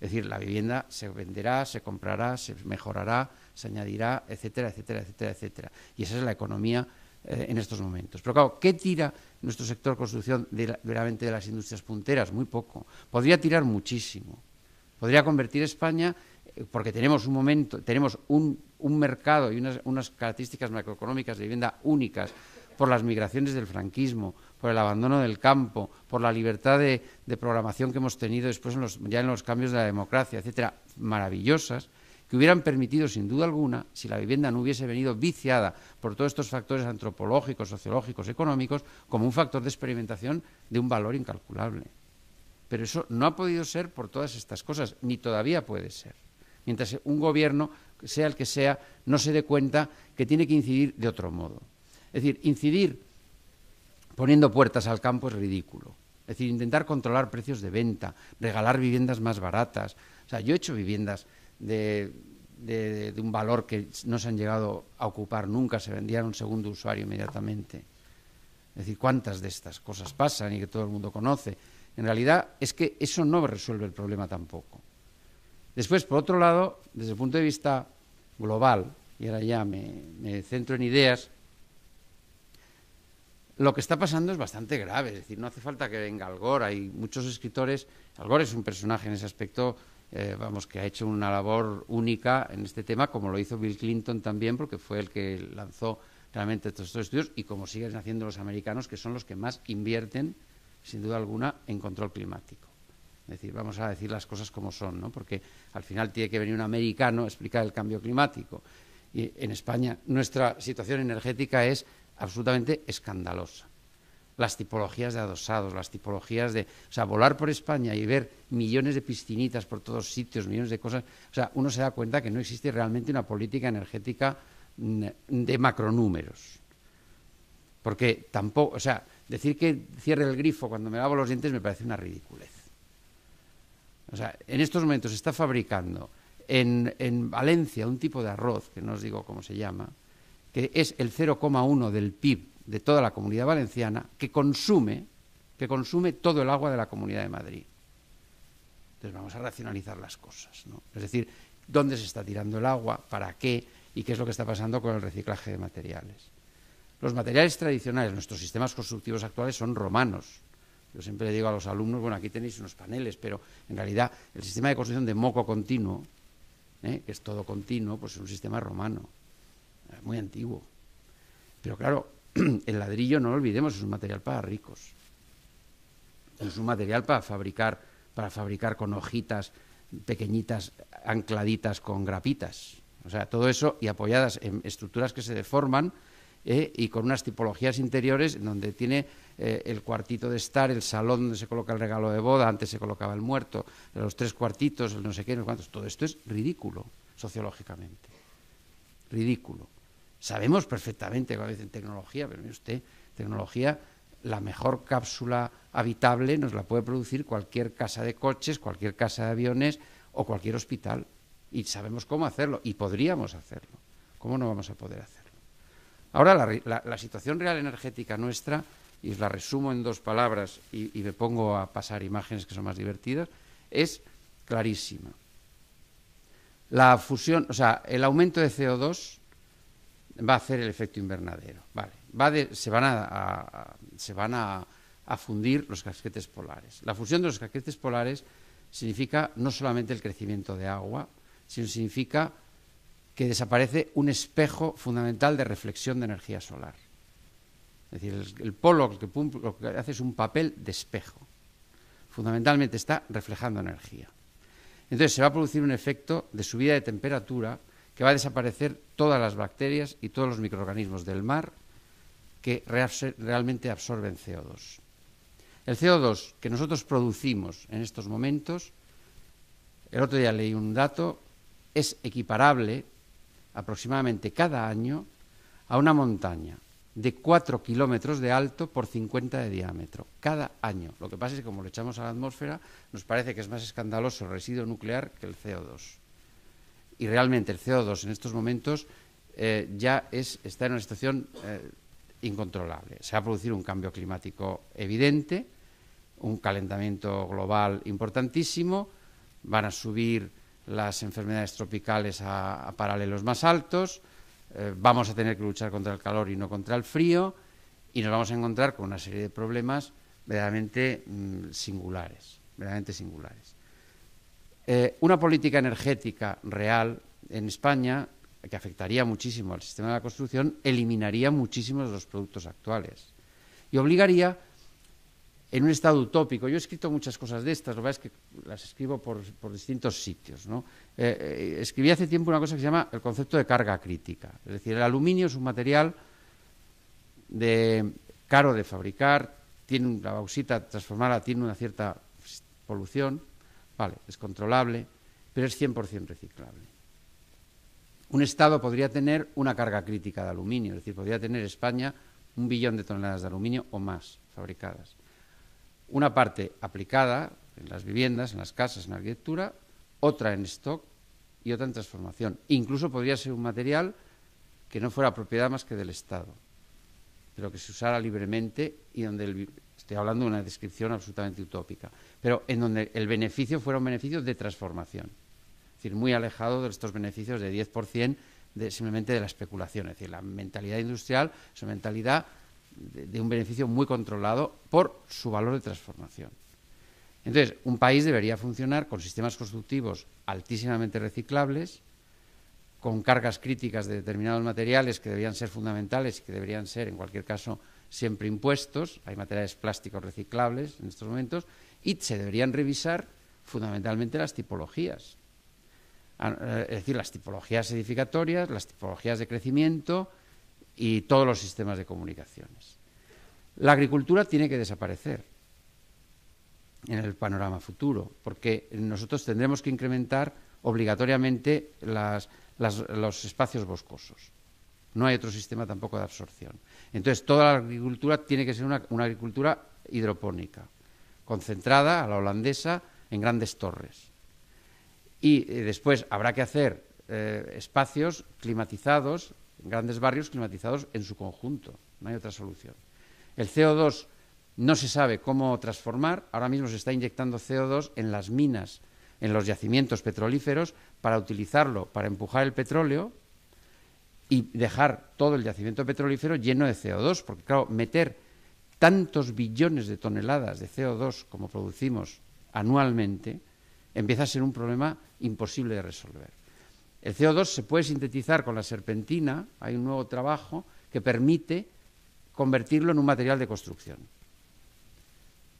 Es decir, la vivienda se venderá, se comprará, se mejorará, se añadirá, etcétera, etcétera, etcétera, etcétera. Y esa es la economía eh, en estos momentos. Pero claro, ¿qué tira nuestro sector construcción de de las industrias punteras? Muy poco. Podría tirar muchísimo. Podría convertir España, eh, porque tenemos un momento, tenemos un, un mercado y unas, unas características macroeconómicas de vivienda únicas por las migraciones del franquismo, por el abandono del campo, por la libertad de, programación que hemos tenido después ya en los cambios de la democracia, etcétera, maravillosas, que hubieran permitido, sin duda alguna, si la vivienda no hubiese venido viciada por todos estos factores antropológicos, sociológicos, económicos, como un factor de experimentación de un valor incalculable. Pero eso no ha podido ser por todas estas cosas, ni todavía puede ser. Mientras un gobierno, sea el que sea, no se dé cuenta que tiene que incidir de otro modo. Es decir, incidir poniendo puertas al campo es ridículo. Es decir, intentar controlar precios de venta, regalar viviendas más baratas. O sea, yo he hecho viviendas de, un valor que no se han llegado a ocupar nunca, se vendían a un segundo usuario inmediatamente. Es decir, cuántas de estas cosas pasan y que todo el mundo conoce. En realidad es que eso no resuelve el problema tampoco. Después, por otro lado, desde el punto de vista global, y ahora ya me centro en ideas, lo que está pasando es bastante grave. Es decir, no hace falta que venga Algor. Hay muchos escritores. Gore es un personaje en ese aspecto, eh, vamos, que ha hecho una labor única en este tema, como lo hizo Bill Clinton también, porque fue el que lanzó realmente estos, estos estudios y como siguen haciendo los americanos, que son los que más invierten, sin duda alguna, en control climático. Es decir, vamos a decir las cosas como son, ¿no? Porque al final tiene que venir un americano a explicar el cambio climático. Y en España nuestra situación energética es absolutamente escandalosa. Las tipologías de adosados, las tipologías de... O sea, volar por España y ver millones de piscinitas por todos sitios, millones de cosas. O sea, uno se da cuenta que no existe realmente una política energética mm, de macronúmeros. Porque tampoco, o sea, decir que cierre el grifo cuando me lavo los dientes me parece una ridiculez. O sea, en estos momentos se está fabricando en, en Valencia un tipo de arroz, que no os digo cómo se llama, que es el 0,1 del PIB de toda la comunidad valenciana, que consume, que consume todo el agua de la comunidad de Madrid. Entonces vamos a racionalizar las cosas, ¿no? Es decir, dónde se está tirando el agua, para qué y qué es lo que está pasando con el reciclaje de materiales. Los materiales tradicionales, nuestros sistemas constructivos actuales son romanos. Yo siempre le digo a los alumnos, bueno, aquí tenéis unos paneles, pero en realidad el sistema de construcción de moco continuo, ¿eh? que es todo continuo, pues es un sistema romano muy antiguo. Pero claro, el ladrillo, no lo olvidemos, es un material para ricos. Es un material para fabricar, para fabricar con hojitas pequeñitas, ancladitas con grapitas. O sea, todo eso y apoyadas en estructuras que se deforman eh, y con unas tipologías interiores donde tiene eh, el cuartito de estar, el salón donde se coloca el regalo de boda, antes se colocaba el muerto, los tres cuartitos, el no sé qué, no sé cuántos. Todo esto es ridículo sociológicamente. Ridículo. Sabemos perfectamente que a veces en tecnología, pero mire usted, tecnología, la mejor cápsula habitable nos la puede producir cualquier casa de coches, cualquier casa de aviones o cualquier hospital. Y sabemos cómo hacerlo y podríamos hacerlo. ¿Cómo no vamos a poder hacerlo? Ahora, la, situación real energética nuestra, y la resumo en dos palabras y, y me pongo a pasar imágenes que son más divertidas, es clarísima. La fusión, o sea, el aumento de CO2 va a hacer el efecto invernadero. Vale, se van, a, fundir los casquetes polares. La fusión de los casquetes polares significa no solamente el crecimiento de agua, sino significa que desaparece un espejo fundamental de reflexión de energía solar. Es decir, el, polo lo que hace es un papel de espejo. Fundamentalmente está reflejando energía. Entonces se va a producir un efecto de subida de temperatura que va a desaparecer todas las bacterias y todos los microorganismos del mar que realmente absorben CO2. El CO2 que nosotros producimos en estos momentos, el otro día leí un dato, es equiparable aproximadamente cada año a una montaña de 4 kilómetros de alto por 50 de diámetro, cada año. Lo que pasa es que como lo echamos a la atmósfera, nos parece que es más escandaloso el residuo nuclear que el CO2 y realmente el CO2 en estos momentos eh, ya está en una situación eh, incontrolable. Se va a producir un cambio climático evidente, un calentamiento global importantísimo, van a subir las enfermedades tropicales a, paralelos más altos, eh, vamos a tener que luchar contra el calor y no contra el frío, y nos vamos a encontrar con una serie de problemas verdaderamente mm, singulares, verdaderamente singulares. Eh, una política energética real en España, que afectaría muchísimo al sistema de la construcción, eliminaría muchísimos de los productos actuales y obligaría en un estado utópico. Yo he escrito muchas cosas de estas, lo que pasa es que las escribo por, distintos sitios. ¿no? Eh, eh, escribí hace tiempo una cosa que se llama el concepto de carga crítica. Es decir, el aluminio es un material de, caro de fabricar, tiene la bauxita transformada, tiene una cierta polución, Vale, es controlable, pero es 100% reciclable. Un Estado podría tener una carga crítica de aluminio, es decir, podría tener España un billón de toneladas de aluminio o más fabricadas. Una parte aplicada en las viviendas, en las casas, en la arquitectura, otra en stock y otra en transformación. Incluso podría ser un material que no fuera propiedad más que del Estado, pero que se usara libremente y donde el, Estoy hablando de una descripción absolutamente utópica, pero en donde el beneficio fuera un beneficio de transformación. Es decir, muy alejado de estos beneficios de 10% de, simplemente de la especulación. Es decir, la mentalidad industrial es una mentalidad de un beneficio muy controlado por su valor de transformación. Entonces, un país debería funcionar con sistemas constructivos altísimamente reciclables, con cargas críticas de determinados materiales que deberían ser fundamentales y que deberían ser, en cualquier caso, siempre impuestos, hay materiales plásticos reciclables en estos momentos, y se deberían revisar fundamentalmente las tipologías. Ah, eh, es decir, las tipologías edificatorias, las tipologías de crecimiento y todos los sistemas de comunicaciones. La agricultura tiene que desaparecer en el panorama futuro, porque nosotros tendremos que incrementar obligatoriamente los espacios boscosos. No hay otro sistema tampoco de absorción. Entonces, toda la agricultura tiene que ser una, agricultura hidropónica, concentrada a la holandesa en grandes torres. Y eh, después habrá que hacer eh, espacios climatizados, grandes barrios climatizados en su conjunto. No hay otra solución. El CO2 no se sabe cómo transformar. Ahora mismo se está inyectando CO2 en las minas, en los yacimientos petrolíferos, para utilizarlo, para empujar el petróleo y dejar todo el yacimiento petrolífero lleno de CO2, porque claro, meter tantos billones de toneladas de CO2 como producimos anualmente empieza a ser un problema imposible de resolver. El CO2 se puede sintetizar con la serpentina, hay un nuevo trabajo que permite convertirlo en un material de construcción.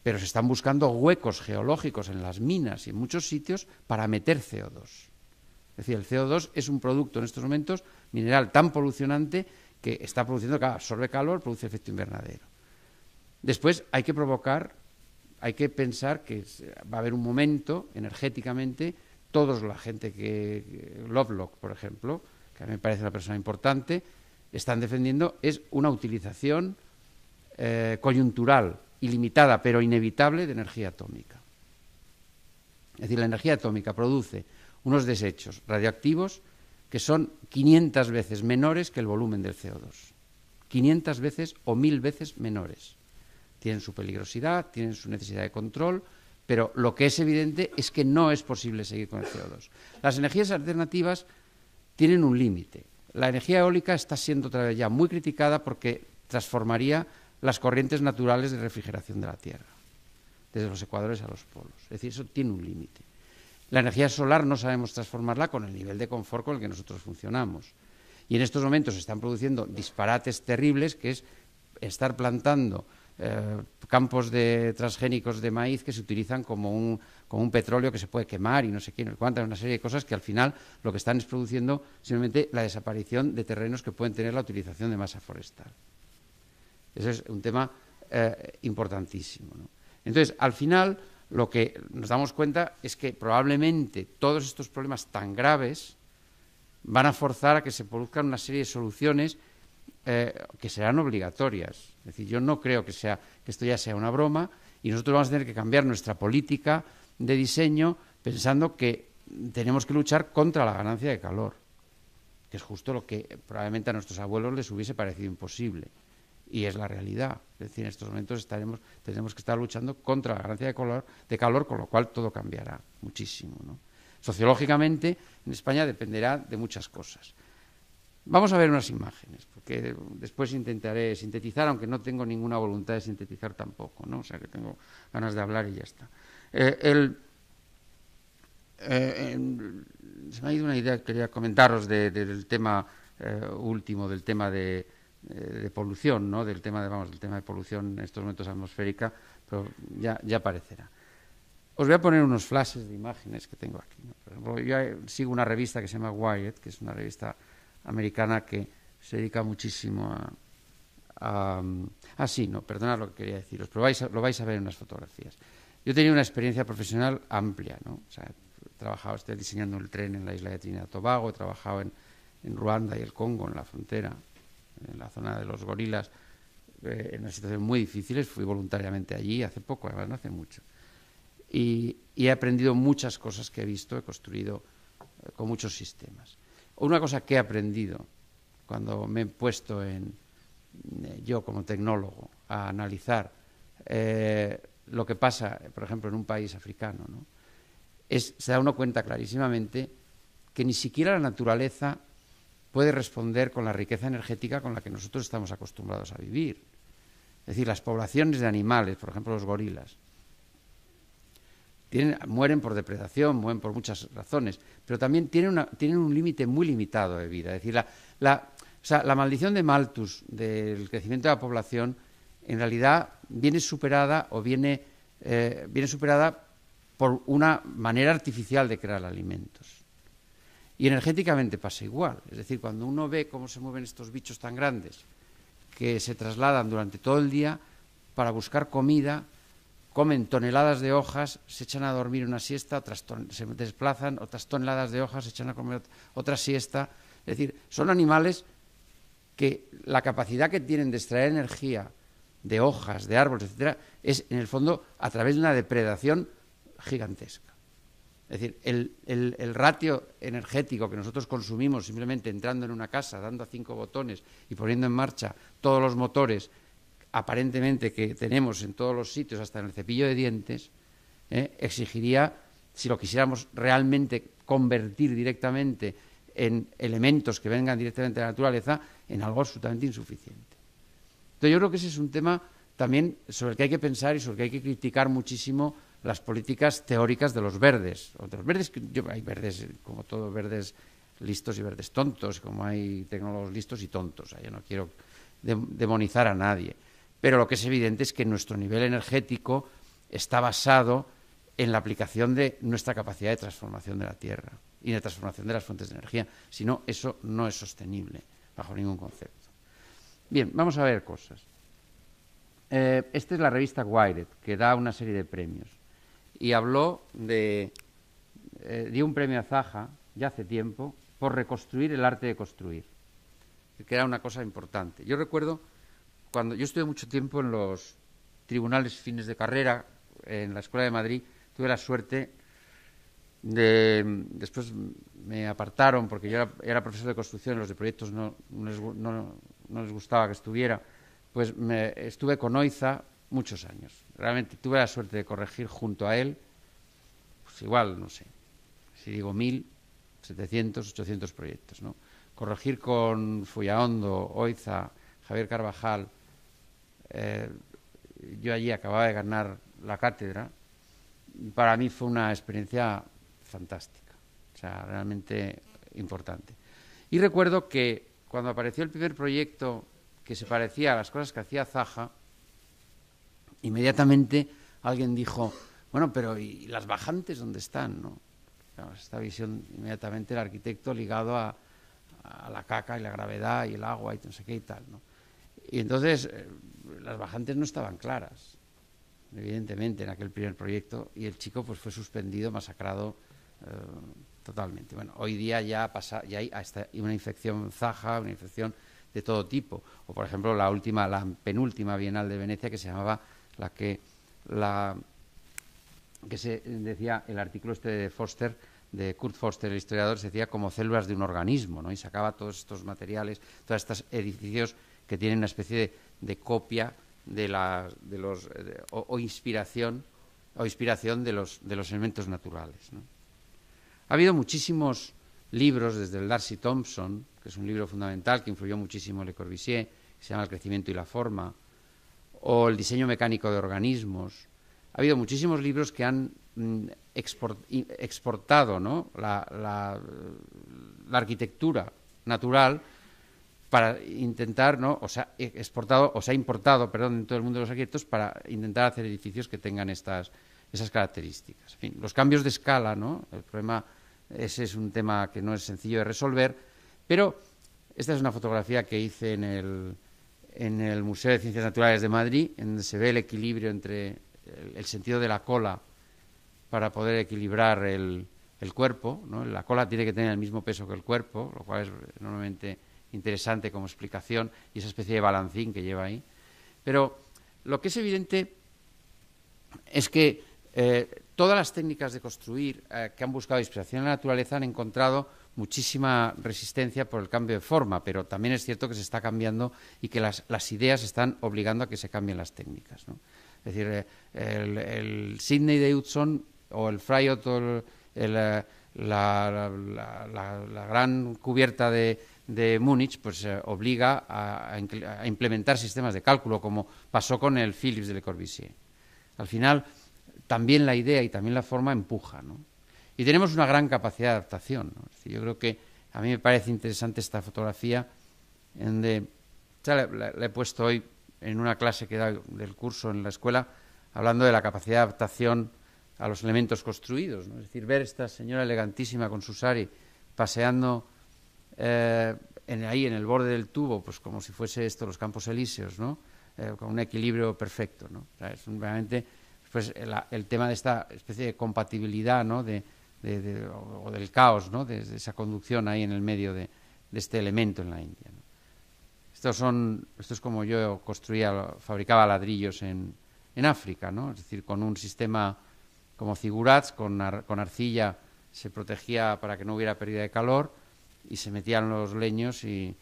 Pero se están buscando huecos geológicos en las minas y en muchos sitios para meter CO2. Es decir, el CO2 es un producto en estos momentos mineral tan polucionante que está produciendo, que absorbe calor, produce efecto invernadero. Después hay que provocar, hay que pensar que va a haber un momento energéticamente, todos la gente que, Lovelock, por ejemplo, que a mí me parece una persona importante, están defendiendo, es una utilización eh, coyuntural, ilimitada, pero inevitable de energía atómica. Es decir, la energía atómica produce unos desechos radioactivos que son 500 veces menores que el volumen del CO2. 500 veces o 1000 veces menores. Tienen su peligrosidad, tienen su necesidad de control, pero lo que es evidente es que no es posible seguir con el CO2. Las energías alternativas tienen un límite. La energía eólica está siendo otra vez ya muy criticada porque transformaría las corrientes naturales de refrigeración de la Tierra, desde los ecuadores a los polos. Es decir, eso tiene un límite. La energía solar no sabemos transformarla con el nivel de confort con el que nosotros funcionamos. Y en estos momentos se están produciendo disparates terribles, que es estar plantando eh, campos de transgénicos de maíz que se utilizan como un, petróleo que se puede quemar y no sé qué, no una serie de cosas que al final lo que están es produciendo simplemente la desaparición de terrenos que pueden tener la utilización de masa forestal. Ese es un tema eh, importantísimo. Entonces, al final, lo que nos damos cuenta es que probablemente todos estos problemas tan graves van a forzar a que se produzcan una serie de soluciones eh, que serán obligatorias. Es decir, yo no creo que, que esto ya sea una broma y nosotros vamos a tener que cambiar nuestra política de diseño pensando que tenemos que luchar contra la ganancia de calor, que es justo lo que probablemente a nuestros abuelos les hubiese parecido imposible y es la realidad. Es decir, en estos momentos estaremos, tenemos que estar luchando contra la ganancia de calor, de calor con lo cual todo cambiará muchísimo. ¿no? Sociológicamente, en España dependerá de muchas cosas. Vamos a ver unas imágenes, porque después intentaré sintetizar, aunque no tengo ninguna voluntad de sintetizar tampoco, ¿no? O sea, que tengo ganas de hablar y ya está. Eh, eh, se me ha ido una idea que quería comentaros del tema eh, último, del tema de, eh, de polución, ¿no? Del tema de, vamos, del tema de polución en estos momentos atmosférica, pero ya, ya aparecerá. Os voy a poner unos flashes de imágenes que tengo aquí. yo eh, sigo una revista que se llama Wired, que es una revista americana que se dedica muchísimo a... a ah, sí, no, perdonad lo que quería deciros, pero lo vais a ver en unas fotografías. Yo tenía una experiencia profesional amplia, ¿no? O sea, he trabajado, estoy diseñando el tren en la isla de Trinidad y Tobago, he trabajado en Ruanda y el Congo, en la frontera, en la zona de los gorilas, eh, en una situación muy difíciles. Fui voluntariamente allí hace poco, además no hace mucho. Y, he aprendido muchas cosas que he visto, he construido eh, con muchos sistemas. Una cosa que he aprendido cuando me he puesto en, eh, yo como tecnólogo a analizar lo que pasa, por ejemplo, en un país africano, es, se da uno cuenta clarísimamente que ni siquiera la naturaleza puede responder con la riqueza energética con la que nosotros estamos acostumbrados a vivir. Es decir, las poblaciones de animales, por ejemplo los gorilas, mueren por depredación, mueren por muchas razones, pero también tienen, un límite muy limitado de vida. Es decir, la, maldición de Malthus del crecimiento de la población en realidad viene superada o viene eh, superada por una manera artificial de crear alimentos. Y energéticamente pasa igual. Es decir, cuando uno ve cómo se mueven estos bichos tan grandes que se trasladan durante todo el día para buscar comida, comen toneladas de hojas, se echan a dormir una siesta, se desplazan, otras toneladas de hojas, se echan a comer otra siesta. Es decir, son animales que la capacidad que tienen de extraer energía de hojas, de árboles, etcétera, es en el fondo a través de una depredación gigantesca. Es decir, el, ratio energético que nosotros consumimos simplemente entrando en una casa, dando a cinco botones y poniendo en marcha todos los motores aparentemente que tenemos en todos los sitios, hasta en el cepillo de dientes, ¿eh? exigiría, si lo quisiéramos realmente convertir directamente en elementos que vengan directamente de la naturaleza, en algo absolutamente insuficiente. Entonces yo creo que ese es un tema también sobre el que hay que pensar y sobre el que hay que criticar muchísimo las políticas teóricas de los verdes. O de los verdes yo, hay verdes, eh, como todo, verdes listos y verdes tontos, como hay tecnólogos listos y tontos. yo no quiero demonizar a nadie. Pero lo que es evidente es que nuestro nivel energético está basado en la aplicación de nuestra capacidad de transformación de la Tierra y de transformación de las fuentes de energía. Si no, eso no es sostenible bajo ningún concepto. Bien, vamos a ver cosas. Eh, esta es la revista Wired, que da una serie de premios y habló de, eh, un premio a Zaja ya hace tiempo por reconstruir el arte de construir, que era una cosa importante. Yo recuerdo cuando yo estuve mucho tiempo en los tribunales fines de carrera en la Escuela de Madrid, tuve la suerte de, después me apartaron porque yo era, profesor de construcción, los de proyectos no, les, no, no les gustaba que estuviera, pues me, estuve con OIZA muchos años. Realmente tuve la suerte de corregir junto a él, pues igual, no sé, si digo mil, setecientos, 800 proyectos, ¿no? Corregir con Fuyahondo, Oiza, Javier Carvajal, eh, yo allí acababa de ganar la cátedra, para mí fue una experiencia fantástica, o sea, realmente importante. Y recuerdo que cuando apareció el primer proyecto que se parecía a las cosas que hacía Zaja Inmediatamente alguien dijo, bueno, pero ¿y las bajantes dónde están? ¿no? Esta visión inmediatamente el arquitecto ligado a, la caca y la gravedad y el agua y no sé qué y tal. ¿no? Y entonces eh, las bajantes no estaban claras, evidentemente, en aquel primer proyecto y el chico pues fue suspendido, masacrado eh, totalmente. Bueno, hoy día ya, pasa, ya hay una infección zaja, una infección de todo tipo. O, por ejemplo, la última, la penúltima Bienal de Venecia que se llamaba la que, la, que se decía el artículo este de Foster, de Kurt Foster, el historiador, se decía como células de un organismo, Y sacaba todos estos materiales, todos estos edificios que tienen una especie de, copia de, la, de los o, inspiración o inspiración de los de los elementos naturales. Ha habido muchísimos libros desde el Darcy Thompson, que es un libro fundamental que influyó muchísimo en Le Corbusier, que se llama El crecimiento y la forma, o el diseño mecánico de organismos. Ha habido muchísimos libros que han mm, exportado la, arquitectura natural para intentar, ¿no? o sea, e, exportado, o sea, importado, perdón, en todo el mundo de los arquitectos para intentar hacer edificios que tengan estas, esas características. En los cambios de escala, ¿no? El problema, ese es un tema que no es sencillo de resolver, pero esta es una fotografía que hice en el, en el Museo de Ciencias Naturales de Madrid, en donde se ve el equilibrio entre el, sentido de la cola para poder equilibrar el, cuerpo. La cola tiene que tener el mismo peso que el cuerpo, lo cual es enormemente interesante como explicación y esa especie de balancín que lleva ahí. Pero lo que es evidente es que eh, todas las técnicas de construir eh, que han buscado inspiración en la naturaleza han encontrado muchísima resistencia por el cambio de forma, pero también es cierto que se está cambiando y que las, ideas están obligando a que se cambien las técnicas. Es decir, eh, el, Sidney de Hudson o el Fryot o eh, la, gran cubierta de, Múnich pues, eh, obliga a, implementar sistemas de cálculo, como pasó con el Philips de Le Corbusier. Al final, también la idea y también la forma empuja, ¿no? Y tenemos una gran capacidad de adaptación. yo creo que a mí me parece interesante esta fotografía, en de, la, he puesto hoy en una clase que da del curso en la escuela, hablando de la capacidad de adaptación a los elementos construidos. Es decir, ver esta señora elegantísima con su sari paseando eh, ahí en el borde del tubo, pues como si fuese esto los campos elíseos, ¿no? Eh, con un equilibrio perfecto. ¿no? es realmente pues, el, el, tema de esta especie de compatibilidad ¿no? de, o, del caos, ¿no? de, esa conducción ahí en el medio de, este elemento en la India. Estos son, esto es como yo construía, fabricaba ladrillos en, África, ¿no? es decir, con un sistema como figurats, con, con arcilla se protegía para que no hubiera pérdida de calor y se metían los leños y,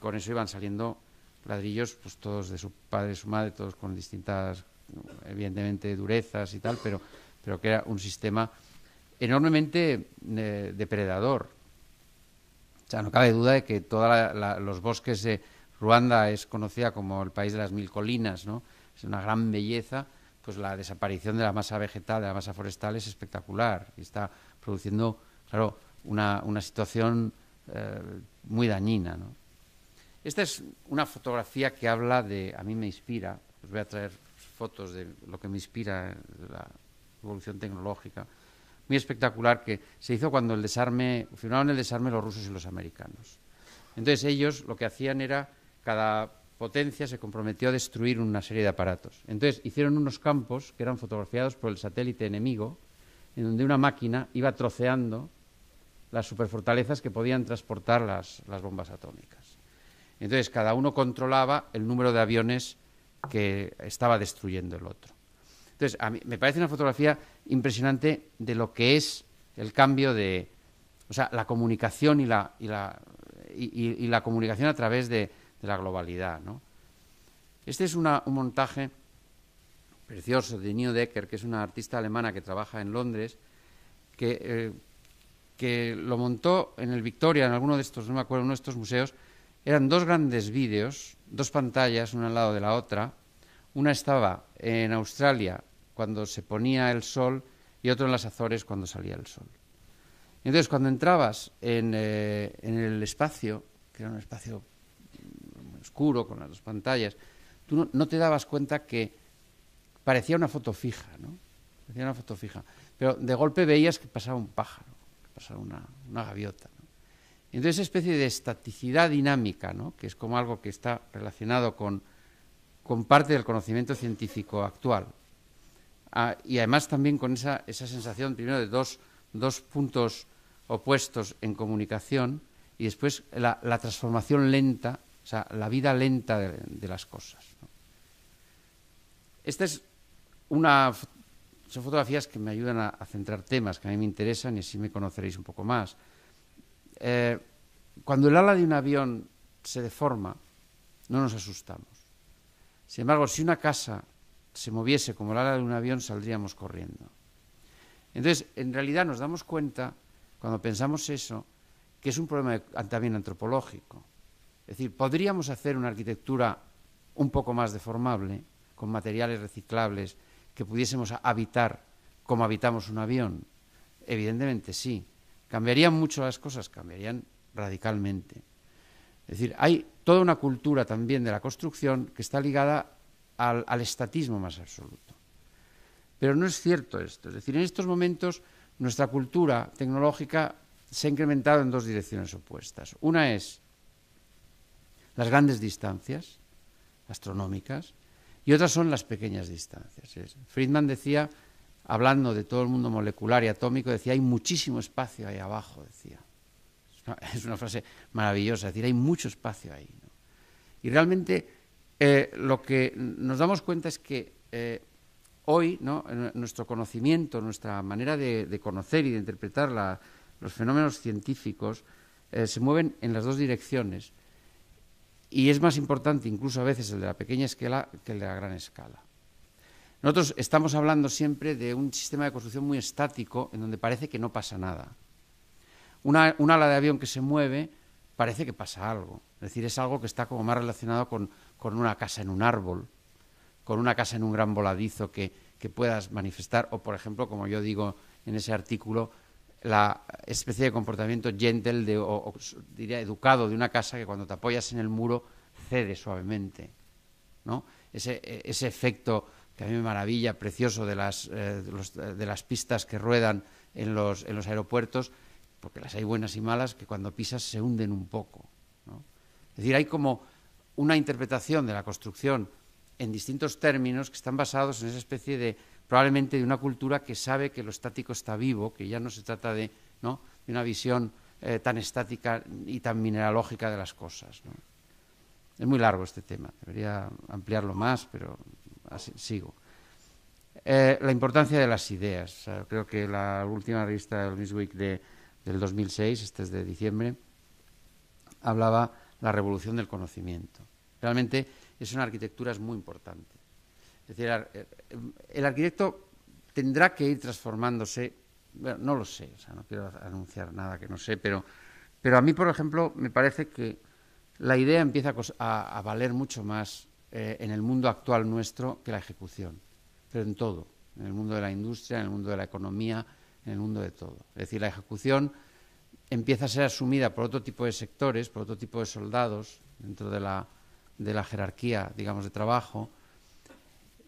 con eso iban saliendo ladrillos, pues todos de su padre su madre, todos con distintas, evidentemente, durezas y tal, pero, pero que era un sistema enormemente eh, depredador. O sea, no cabe duda de que todos los bosques de Ruanda es conocida como el país de las mil colinas, ¿no? Es una gran belleza, pues la desaparición de la masa vegetal, de la masa forestal es espectacular y está produciendo, claro, una, situación eh, muy dañina, Esta es una fotografía que habla de, a mí me inspira, os voy a traer fotos de lo que me inspira eh, la evolución tecnológica, muy espectacular que se hizo cuando el desarme, firmaron el desarme los rusos y los americanos. Entonces ellos lo que hacían era, cada potencia se comprometió a destruir una serie de aparatos. Entonces hicieron unos campos que eran fotografiados por el satélite enemigo, en donde una máquina iba troceando las superfortalezas que podían transportar las, las bombas atómicas. Entonces cada uno controlaba el número de aviones que estaba destruyendo el otro. Entonces, a mí me parece una fotografía impresionante de lo que es el cambio de, o sea, la comunicación y la, y la, y, la comunicación a través de, la globalidad. Este es un montaje precioso de New Decker, que es una artista alemana que trabaja en Londres, que, eh, que lo montó en el Victoria, en alguno de estos, no me acuerdo, uno de estos museos. Eran dos grandes vídeos, dos pantallas, una al lado de la otra, una estaba en Australia cuando se ponía el sol y otro en las Azores cuando salía el sol. entonces, cuando entrabas en, eh, el espacio, que era un espacio oscuro con las dos pantallas, tú no, te dabas cuenta que parecía una foto fija, ¿no? Parecía una foto fija. Pero de golpe veías que pasaba un pájaro, que pasaba una, gaviota. entonces, esa especie de estaticidad dinámica, Que es como algo que está relacionado con con parte del conocimiento científico actual. Ah, y además también con esa, esa sensación, primero, de dos, puntos opuestos en comunicación y después la, transformación lenta, o sea, la vida lenta de, las cosas. Estas Son fotografías que me ayudan a, centrar temas que a mí me interesan y así me conoceréis un poco más. Eh, cuando el ala de un avión se deforma, no nos asustamos. Sin embargo, si una casa se moviese como la ala de un avión, saldríamos corriendo. Entonces, en realidad nos damos cuenta, cuando pensamos eso, que es un problema también antropológico. Es decir, podríamos hacer una arquitectura un poco más deformable, con materiales reciclables, que pudiésemos habitar como habitamos un avión. Evidentemente sí. ¿Cambiarían mucho las cosas? Cambiarían radicalmente. Es decir, hay toda una cultura también de la construcción que está ligada al, estatismo más absoluto. Pero no es cierto esto. Es decir, en estos momentos nuestra cultura tecnológica se ha incrementado en dos direcciones opuestas. Una es las grandes distancias astronómicas y otras son las pequeñas distancias. Friedman decía, hablando de todo el mundo molecular y atómico, decía, hay muchísimo espacio ahí abajo, decía. Es una frase maravillosa, es decir, hay mucho espacio ahí. Y realmente eh, lo que nos damos cuenta es que eh, hoy nuestro conocimiento, nuestra manera de, conocer y de interpretar los fenómenos científicos eh, se mueven en las dos direcciones y es más importante incluso a veces el de la pequeña escala que el de la gran escala. Nosotros estamos hablando siempre de un sistema de construcción muy estático en donde parece que no pasa nada una, un ala de avión que se mueve, parece que pasa algo. Es decir, es algo que está como más relacionado con, una casa en un árbol, con una casa en un gran voladizo que, puedas manifestar, o por ejemplo, como yo digo en ese artículo, la especie de comportamiento gentle o, diría educado de una casa que cuando te apoyas en el muro cede suavemente. ¿no? Ese, efecto que a mí me maravilla, precioso, de las, eh, de las pistas que ruedan en los, en los aeropuertos, porque las hay buenas y malas que cuando pisas se hunden un poco. Es decir, hay como una interpretación de la construcción en distintos términos que están basados en esa especie de, probablemente de una cultura que sabe que lo estático está vivo, que ya no se trata de, ¿no? de una visión eh, tan estática y tan mineralógica de las cosas. Es muy largo este tema, debería ampliarlo más, pero sigo. Eh, la importancia de las ideas. Creo que la última revista del Week de del 2006, este es de diciembre, hablaba la revolución del conocimiento. Realmente es una arquitectura es muy importante. Es decir, eh, eh, el arquitecto tendrá que ir transformándose, no lo sé, no quiero anunciar nada que no sé, pero, pero a mí, por ejemplo, me parece que la idea empieza a, valer mucho más eh, en el mundo actual nuestro que la ejecución, pero en todo, en el mundo de la industria, en el mundo de la economía, en el mundo de todo. Es decir, la ejecución empieza a ser asumida por otro tipo de sectores, por otro tipo de soldados dentro de la, jerarquía, digamos, de trabajo,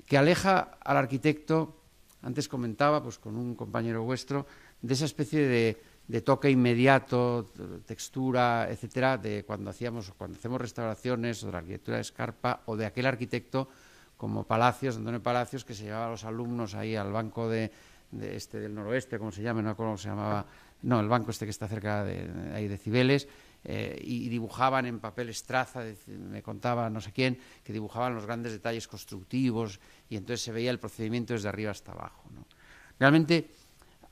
que aleja al arquitecto, antes comentaba pues, con un compañero vuestro, de esa especie de, toque inmediato, textura, etcétera, de cuando hacíamos cuando hacemos restauraciones o de la arquitectura de Escarpa o de aquel arquitecto como Palacios, Antonio Palacios, que se llevaba a los alumnos ahí al banco de, este del noroeste, como se llama, no cómo se llamaba, no, el banco este que está cerca de, Cibeles, eh, y dibujaban en papel estraza, me contaba no sé quién, que dibujaban los grandes detalles constructivos y entonces se veía el procedimiento desde arriba hasta abajo. Realmente,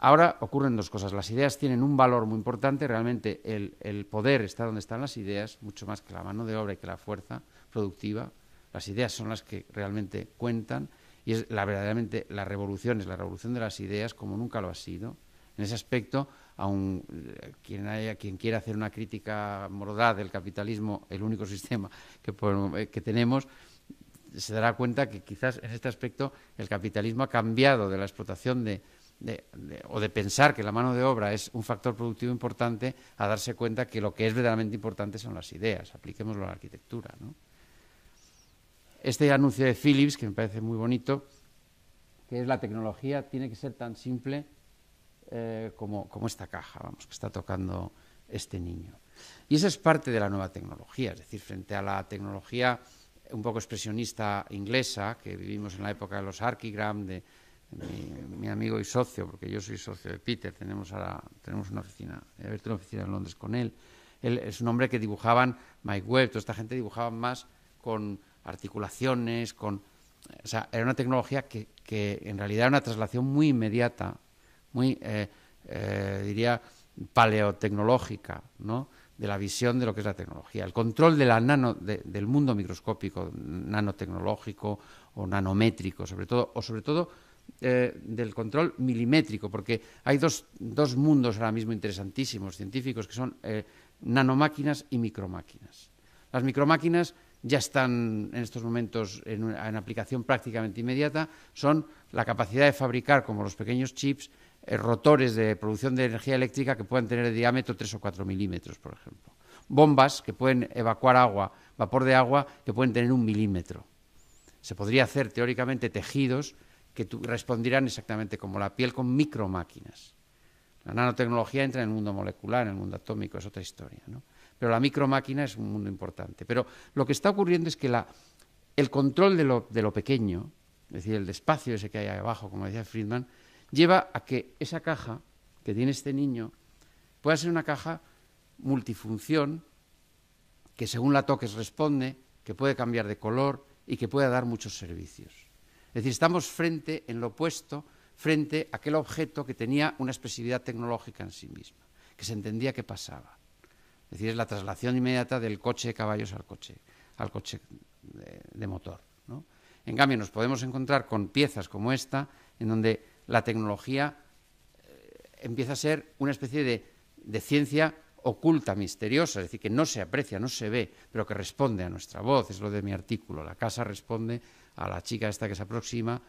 ahora ocurren dos cosas. Las ideas tienen un valor muy importante, realmente el, el poder está donde están las ideas, mucho más que la mano de obra y que la fuerza productiva. Las ideas son las que realmente cuentan y es la, verdaderamente la revolución, es la revolución de las ideas como nunca lo ha sido. En ese aspecto, aun eh, quien, haya, quien quiera hacer una crítica mordaz del capitalismo, el único sistema que, eh, que tenemos, se dará cuenta que quizás en este aspecto el capitalismo ha cambiado de la explotación de, o de pensar que la mano de obra es un factor productivo importante a darse cuenta que lo que es verdaderamente importante son las ideas. Apliquémoslo a la arquitectura. ¿no? este anuncio de Philips, que me parece muy bonito, que es la tecnología, tiene que ser tan simple eh, como, esta caja, vamos, que está tocando este niño. Y esa es parte de la nueva tecnología, es decir, frente a la tecnología un poco expresionista inglesa, que vivimos en la época de los Archigram, de, mi, amigo y socio, porque yo soy socio de Peter, tenemos, ahora, tenemos una oficina, he abierto una oficina en Londres con él. es un hombre que dibujaban Mike Webb, toda esta gente dibujaba más con articulaciones, con... O sea, era una tecnología que, que en realidad era una traslación muy inmediata, muy, eh, eh, diría, paleotecnológica, ¿no? de la visión de lo que es la tecnología. El control de la nano, del mundo microscópico, nanotecnológico o nanométrico, sobre todo, o sobre todo eh, del control milimétrico, porque hay dos, mundos ahora mismo interesantísimos, científicos, que son nanomáquinas y micromáquinas. Las micromáquinas ya están en estos momentos en, aplicación prácticamente inmediata son la capacidad de fabricar, como los pequeños chips, eh, rotores de producción de energía eléctrica que puedan tener de diámetro 3 o 4 milímetros, por ejemplo. Bombas que pueden evacuar agua, vapor de agua, que pueden tener un milímetro. Se podría hacer teóricamente tejidos que respondieran exactamente como la piel con micromáquinas. La nanotecnología entra en el mundo molecular, en el mundo atómico, es otra historia. ¿no? pero la micromáquina es un mundo importante. Pero lo que está ocurriendo es que el control de lo, pequeño, es decir, el espacio ese que hay ahí abajo, como decía Friedman, lleva a que esa caja que tiene este niño pueda ser una caja multifunción, que según la toques responde, que puede cambiar de color y que pueda dar muchos servicios. Es decir, estamos frente, en lo opuesto, frente a aquel objeto que tenía una expresividad tecnológica en sí misma, que se entendía que pasaba. Es decir, es la traslación inmediata del coche de caballos al coche, al coche de, motor. En cambio, nos podemos encontrar con piezas como esta, en donde la tecnología eh, empieza a ser una especie de, de ciencia oculta, misteriosa, es decir, que no se aprecia, no se ve, pero que responde a nuestra voz, es lo de mi artículo. La casa responde a la chica esta que se aproxima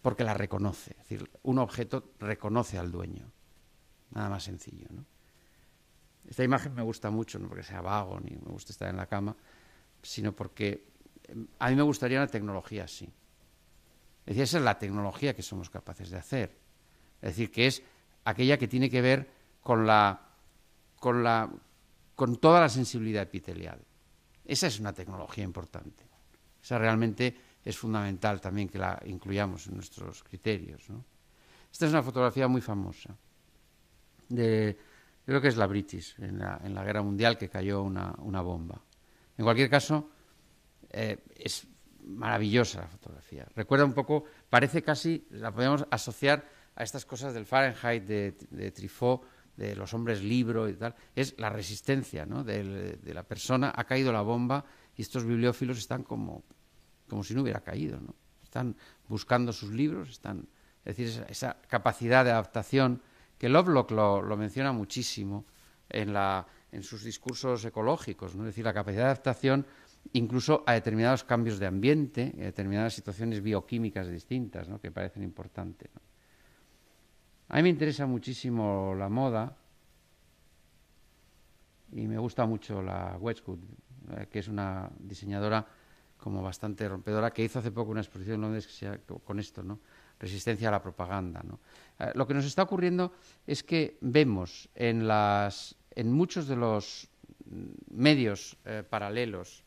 porque la reconoce, es decir, un objeto reconoce al dueño. Nada más sencillo, ¿no? Esta imagen me gusta mucho, no porque sea vago ni me guste estar en la cama, sino porque eh, a mí me gustaría una tecnología así. Es decir, esa es la tecnología que somos capaces de hacer. Es decir, que es aquella que tiene que ver con la con la con toda la sensibilidad epitelial. Esa es una tecnología importante. Esa realmente es fundamental también que la incluyamos en nuestros criterios. Esta es una fotografía muy famosa de creo que es la British, en la, guerra mundial, que cayó una, bomba. En cualquier caso, eh, es maravillosa la fotografía. Recuerda un poco, parece casi, la podemos asociar a estas cosas del Fahrenheit, de, de de los hombres libro y tal. Es la resistencia de, la persona. Ha caído la bomba y estos bibliófilos están como, como si no hubiera caído. Están buscando sus libros, están, es decir, esa capacidad de adaptación que Lovelock lo, menciona muchísimo en, la, en sus discursos ecológicos, ¿no? es decir, la capacidad de adaptación incluso a determinados cambios de ambiente, a determinadas situaciones bioquímicas distintas que parecen importantes. A mí me interesa muchísimo la moda y me gusta mucho la Westwood, eh, que es una diseñadora como bastante rompedora, que hizo hace poco una exposición en Londres sea, con esto, ¿no? Resistencia a la propaganda, eh, lo que nos está ocurriendo es que vemos en, las, en muchos de los medios eh, paralelos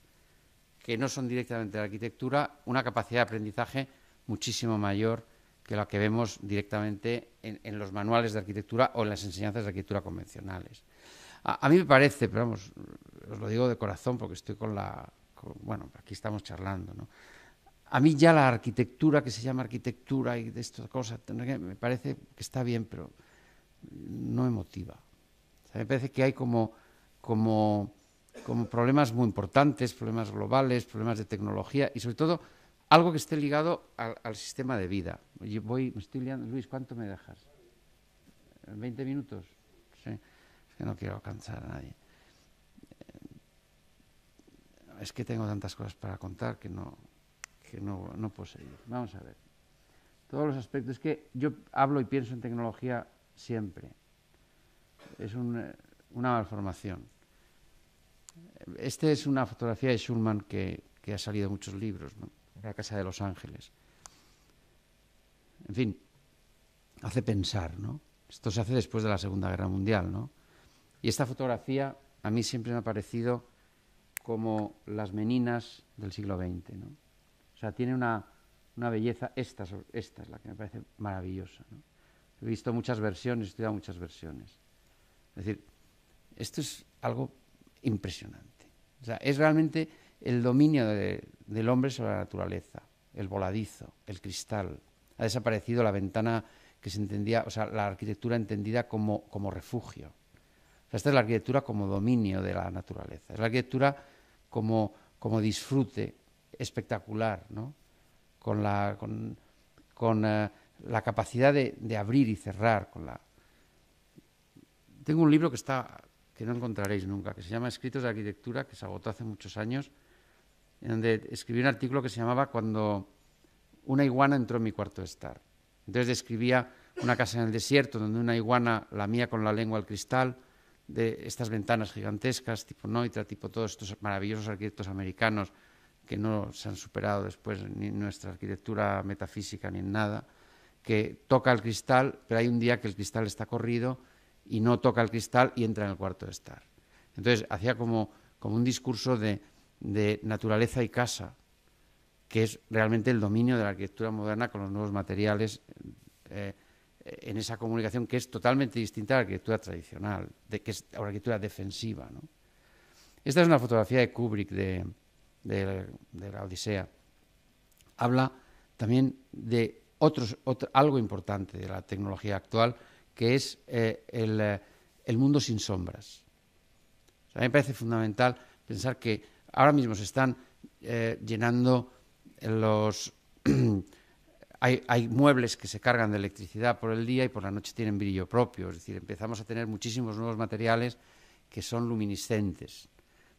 que no son directamente de la arquitectura, una capacidad de aprendizaje muchísimo mayor que la que vemos directamente en, los manuales de arquitectura o en las enseñanzas de arquitectura convencionales. A, a mí me parece, pero vamos, os lo digo de corazón porque estoy con la, bueno, aquí estamos charlando, ¿no? A mí ya la arquitectura, que se llama arquitectura y de estas cosas, me parece que está bien, pero no me motiva. me parece que hay como, como, como problemas muy importantes, problemas globales, problemas de tecnología y sobre todo algo que esté ligado al, sistema de vida. voy, me estoy liando. Luis, ¿cuánto me dejas? ¿20 minutos? que no quiero alcanzar a nadie es que tengo tantas cosas para contar que no, que puedo seguir. Vamos a ver. Todos los aspectos. Es que yo hablo y pienso en tecnología siempre. Es eh, una malformación. Esta es una fotografía de Schulman que, ha salido en muchos libros, La Casa de los Ángeles. En fin, hace pensar, ¿no? Esto se hace después de la Segunda Guerra Mundial, ¿no? Y esta fotografía a mí siempre me ha parecido como las meninas del siglo XX. O sea, tiene una, belleza, esta, esta, es la que me parece maravillosa. He visto muchas versiones, he estudiado muchas versiones. Es decir, esto es algo impresionante. es realmente el dominio del hombre sobre la naturaleza, el voladizo, el cristal. Ha desaparecido la ventana que se entendía, o sea, la arquitectura entendida como, como refugio. esta es la arquitectura como dominio de la naturaleza. Es la arquitectura como, disfrute espectacular, ¿no? con la, eh, capacidad de, abrir y cerrar. Con la... Tengo un libro que, está, que no encontraréis nunca, que se llama Escritos de Arquitectura, que se agotó hace muchos años, en donde escribí un artículo que se llamaba Cuando una iguana entró en mi cuarto de estar. Entonces describía una casa en el desierto donde una iguana lamía con la lengua al cristal, de estas ventanas gigantescas, tipo Noitra, tipo todos estos maravillosos arquitectos americanos que no se han superado después ni en nuestra arquitectura metafísica ni en nada, que toca el cristal, pero hay un día que el cristal está corrido y no toca el cristal y entra en el cuarto de estar. Entonces hacía como, como un discurso de, naturaleza y casa, que es realmente el dominio de la arquitectura moderna con los nuevos materiales. Eh, eh, en esa comunicación que es totalmente distinta a la arquitectura tradicional, de, que es la arquitectura defensiva. Esta es una fotografía de Kubrick de, la Odisea. Habla también de algo importante de la tecnología actual, que es eh, eh, el, mundo sin sombras. a mí me parece fundamental pensar que ahora mismo se están llenando los hay, muebles que se cargan de electricidad por el día y por la noche tienen brillo propio, es decir, empezamos a tener muchísimos nuevos materiales que son luminiscentes,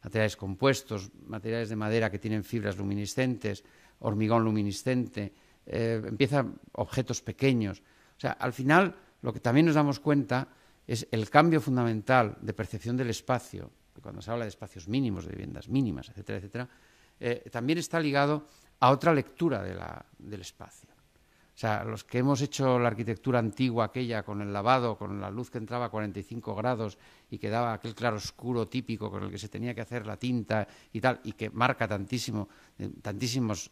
materiales compuestos, materiales de madera que tienen fibras luminiscentes, hormigón luminiscente, eh, empiezan objetos pequeños. O sea, al final lo que también nos damos cuenta es el cambio fundamental de percepción del espacio, cuando se habla de espacios mínimos, de viviendas mínimas, etcétera, etcétera, eh, también está ligado a otra lectura del espacio. O sea, los que hemos hecho la arquitectura antigua aquella con el lavado, con la luz que entraba a 45 grados y que daba aquel oscuro típico con el que se tenía que hacer la tinta y tal, y que marca tantísimo, eh, tantísimas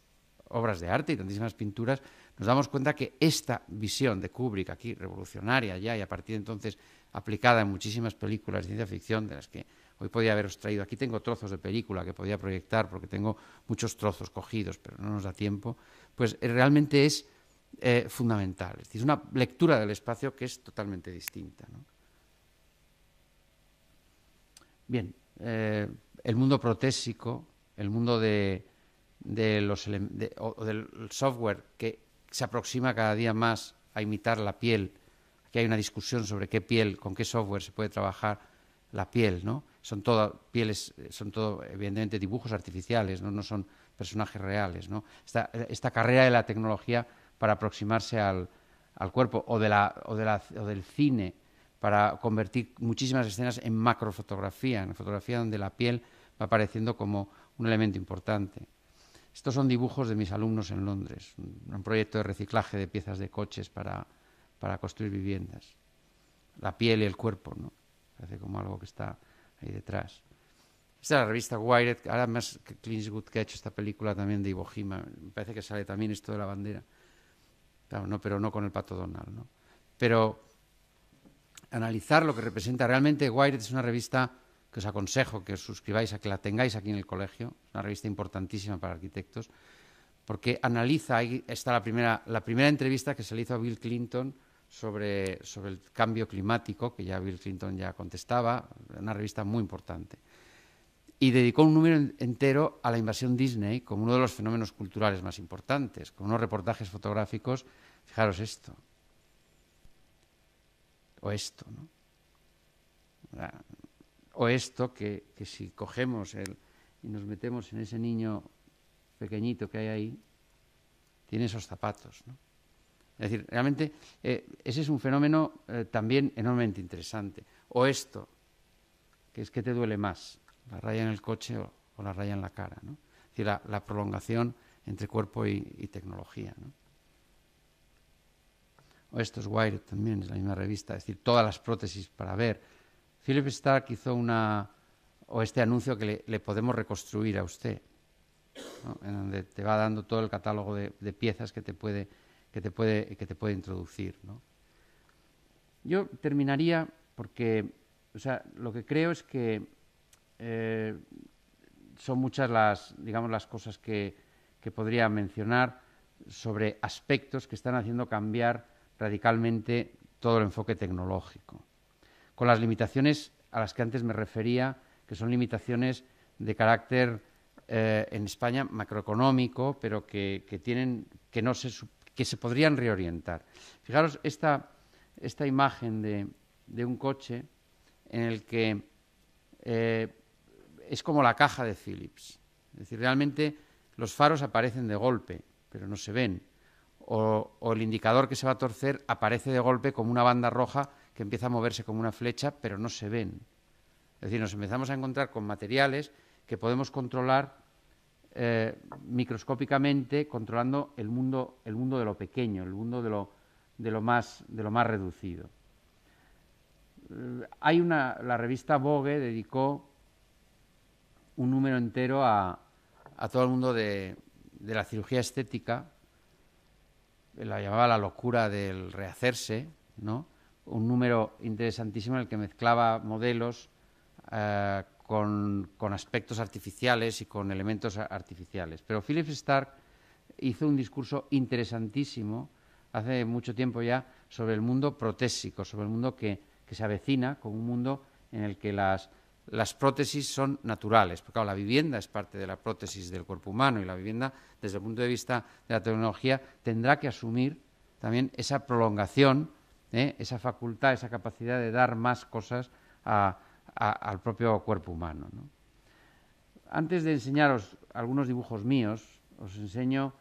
obras de arte y tantísimas pinturas, nos damos cuenta que esta visión de Kubrick aquí, revolucionaria ya y a partir de entonces aplicada en muchísimas películas de ciencia ficción, de las que hoy podía haberos traído, aquí tengo trozos de película que podía proyectar porque tengo muchos trozos cogidos, pero no nos da tiempo, pues eh, realmente es eh, fundamentales. Es decir, una lectura del espacio que es totalmente distinta. Bien, eh, el mundo protésico, el mundo de, los del software que se aproxima cada día más a imitar la piel. Aquí hay una discusión sobre qué piel, con qué software se puede trabajar la piel, ¿no? Son todas pieles, eh, son todo evidentemente dibujos artificiales, no, son personajes reales, esta carrera de la tecnología para aproximarse al, al cuerpo, o, de la, o, del cine para convertir muchísimas escenas en macrofotografía, en fotografía donde la piel va apareciendo como un elemento importante. Estos son dibujos de mis alumnos en Londres, un, proyecto de reciclaje de piezas de coches para, para construir viviendas. La piel y el cuerpo, ¿no? Parece como algo que está ahí detrás. Esta es la revista Wired, ahora más que Clint Eastwood que ha hecho esta película también de Iwo Jima, me parece que sale también esto de la bandera no, pero no con el pato Donald. ¿no? Pero analizar lo que representa realmente Wired es una revista que os aconsejo que os suscribáis a que la tengáis aquí en el colegio. Es una revista importantísima para arquitectos porque analiza, ahí está la primera, entrevista que se le hizo a Bill Clinton sobre, sobre el cambio climático, que ya Bill Clinton ya contestaba, una revista muy importante y dedicó un número entero a la invasión Disney como uno de los fenómenos culturales más importantes, con unos reportajes fotográficos, fijaros esto, o esto, o esto que, si cogemos el, y nos metemos en ese niño pequeñito que hay ahí, tiene esos zapatos. ¿no? Es decir, realmente eh, ese es un fenómeno eh, también enormemente interesante. O esto, que es que te duele más la raya en el coche o, la raya en la cara. ¿no? Es decir, la, prolongación entre cuerpo y, tecnología. O esto es Wired también, es la misma revista, es decir, todas las prótesis para ver. Philip Stark hizo una, o este anuncio que le, podemos reconstruir a usted, en donde te va dando todo el catálogo de, piezas que te puede, que te puede, que te puede introducir. Yo terminaría porque, o sea, lo que creo es que eh, son muchas las, digamos, las cosas que, podría mencionar sobre aspectos que están haciendo cambiar radicalmente todo el enfoque tecnológico. Con las limitaciones a las que antes me refería, que son limitaciones de carácter eh, en España macroeconómico, pero que, tienen, que, no se, que se podrían reorientar. Fijaros esta, esta imagen de, un coche en el que eh, es como la caja de Philips. Es decir, realmente los faros aparecen de golpe, pero no se ven. O, el indicador que se va a torcer aparece de golpe como una banda roja que empieza a moverse como una flecha, pero no se ven. Es decir, nos empezamos a encontrar con materiales que podemos controlar eh, microscópicamente, controlando el mundo, el mundo de lo pequeño, el mundo de lo, más, de lo más reducido. Eh, hay una, la revista Vogue dedicó un número entero a, todo el mundo de, la cirugía estética, la llamaba la locura del rehacerse, ¿no? un número interesantísimo en el que mezclaba modelos eh, con, aspectos artificiales y con elementos artificiales. Pero Philip Stark hizo un discurso interesantísimo hace mucho tiempo ya sobre el mundo protésico, sobre el mundo que, se avecina, con un mundo en el que las las prótesis son naturales, porque claro, la vivienda es parte de la prótesis del cuerpo humano y la vivienda, desde el punto de vista de la tecnología, tendrá que asumir también esa prolongación, ¿eh? esa facultad, esa capacidad de dar más cosas al propio cuerpo humano. Antes de enseñaros algunos dibujos míos, os enseño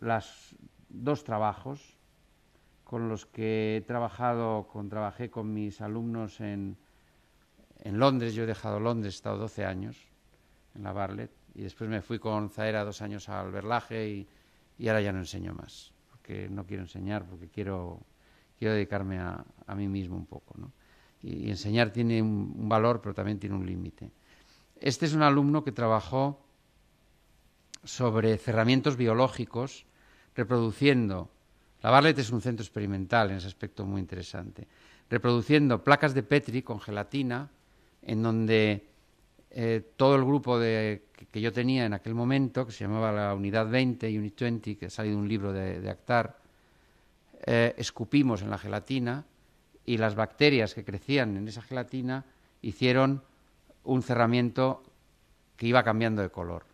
los dos trabajos con los que he trabajado, con, trabajé con mis alumnos en en Londres, yo he dejado Londres, he estado 12 años en la Barlet, y después me fui con Zaera dos años al Berlaje y, ahora ya no enseño más, porque no quiero enseñar, porque quiero, dedicarme a, mí mismo un poco. Y, enseñar tiene un valor, pero también tiene un límite. Este es un alumno que trabajó sobre cerramientos biológicos, reproduciendo, la Barlet es un centro experimental en ese aspecto muy interesante, reproduciendo placas de Petri con gelatina en donde eh, todo el grupo de, que, yo tenía en aquel momento, que se llamaba la Unidad 20, Unit 20, que ha salido un libro de, Actar, eh, escupimos en la gelatina y las bacterias que crecían en esa gelatina hicieron un cerramiento que iba cambiando de color.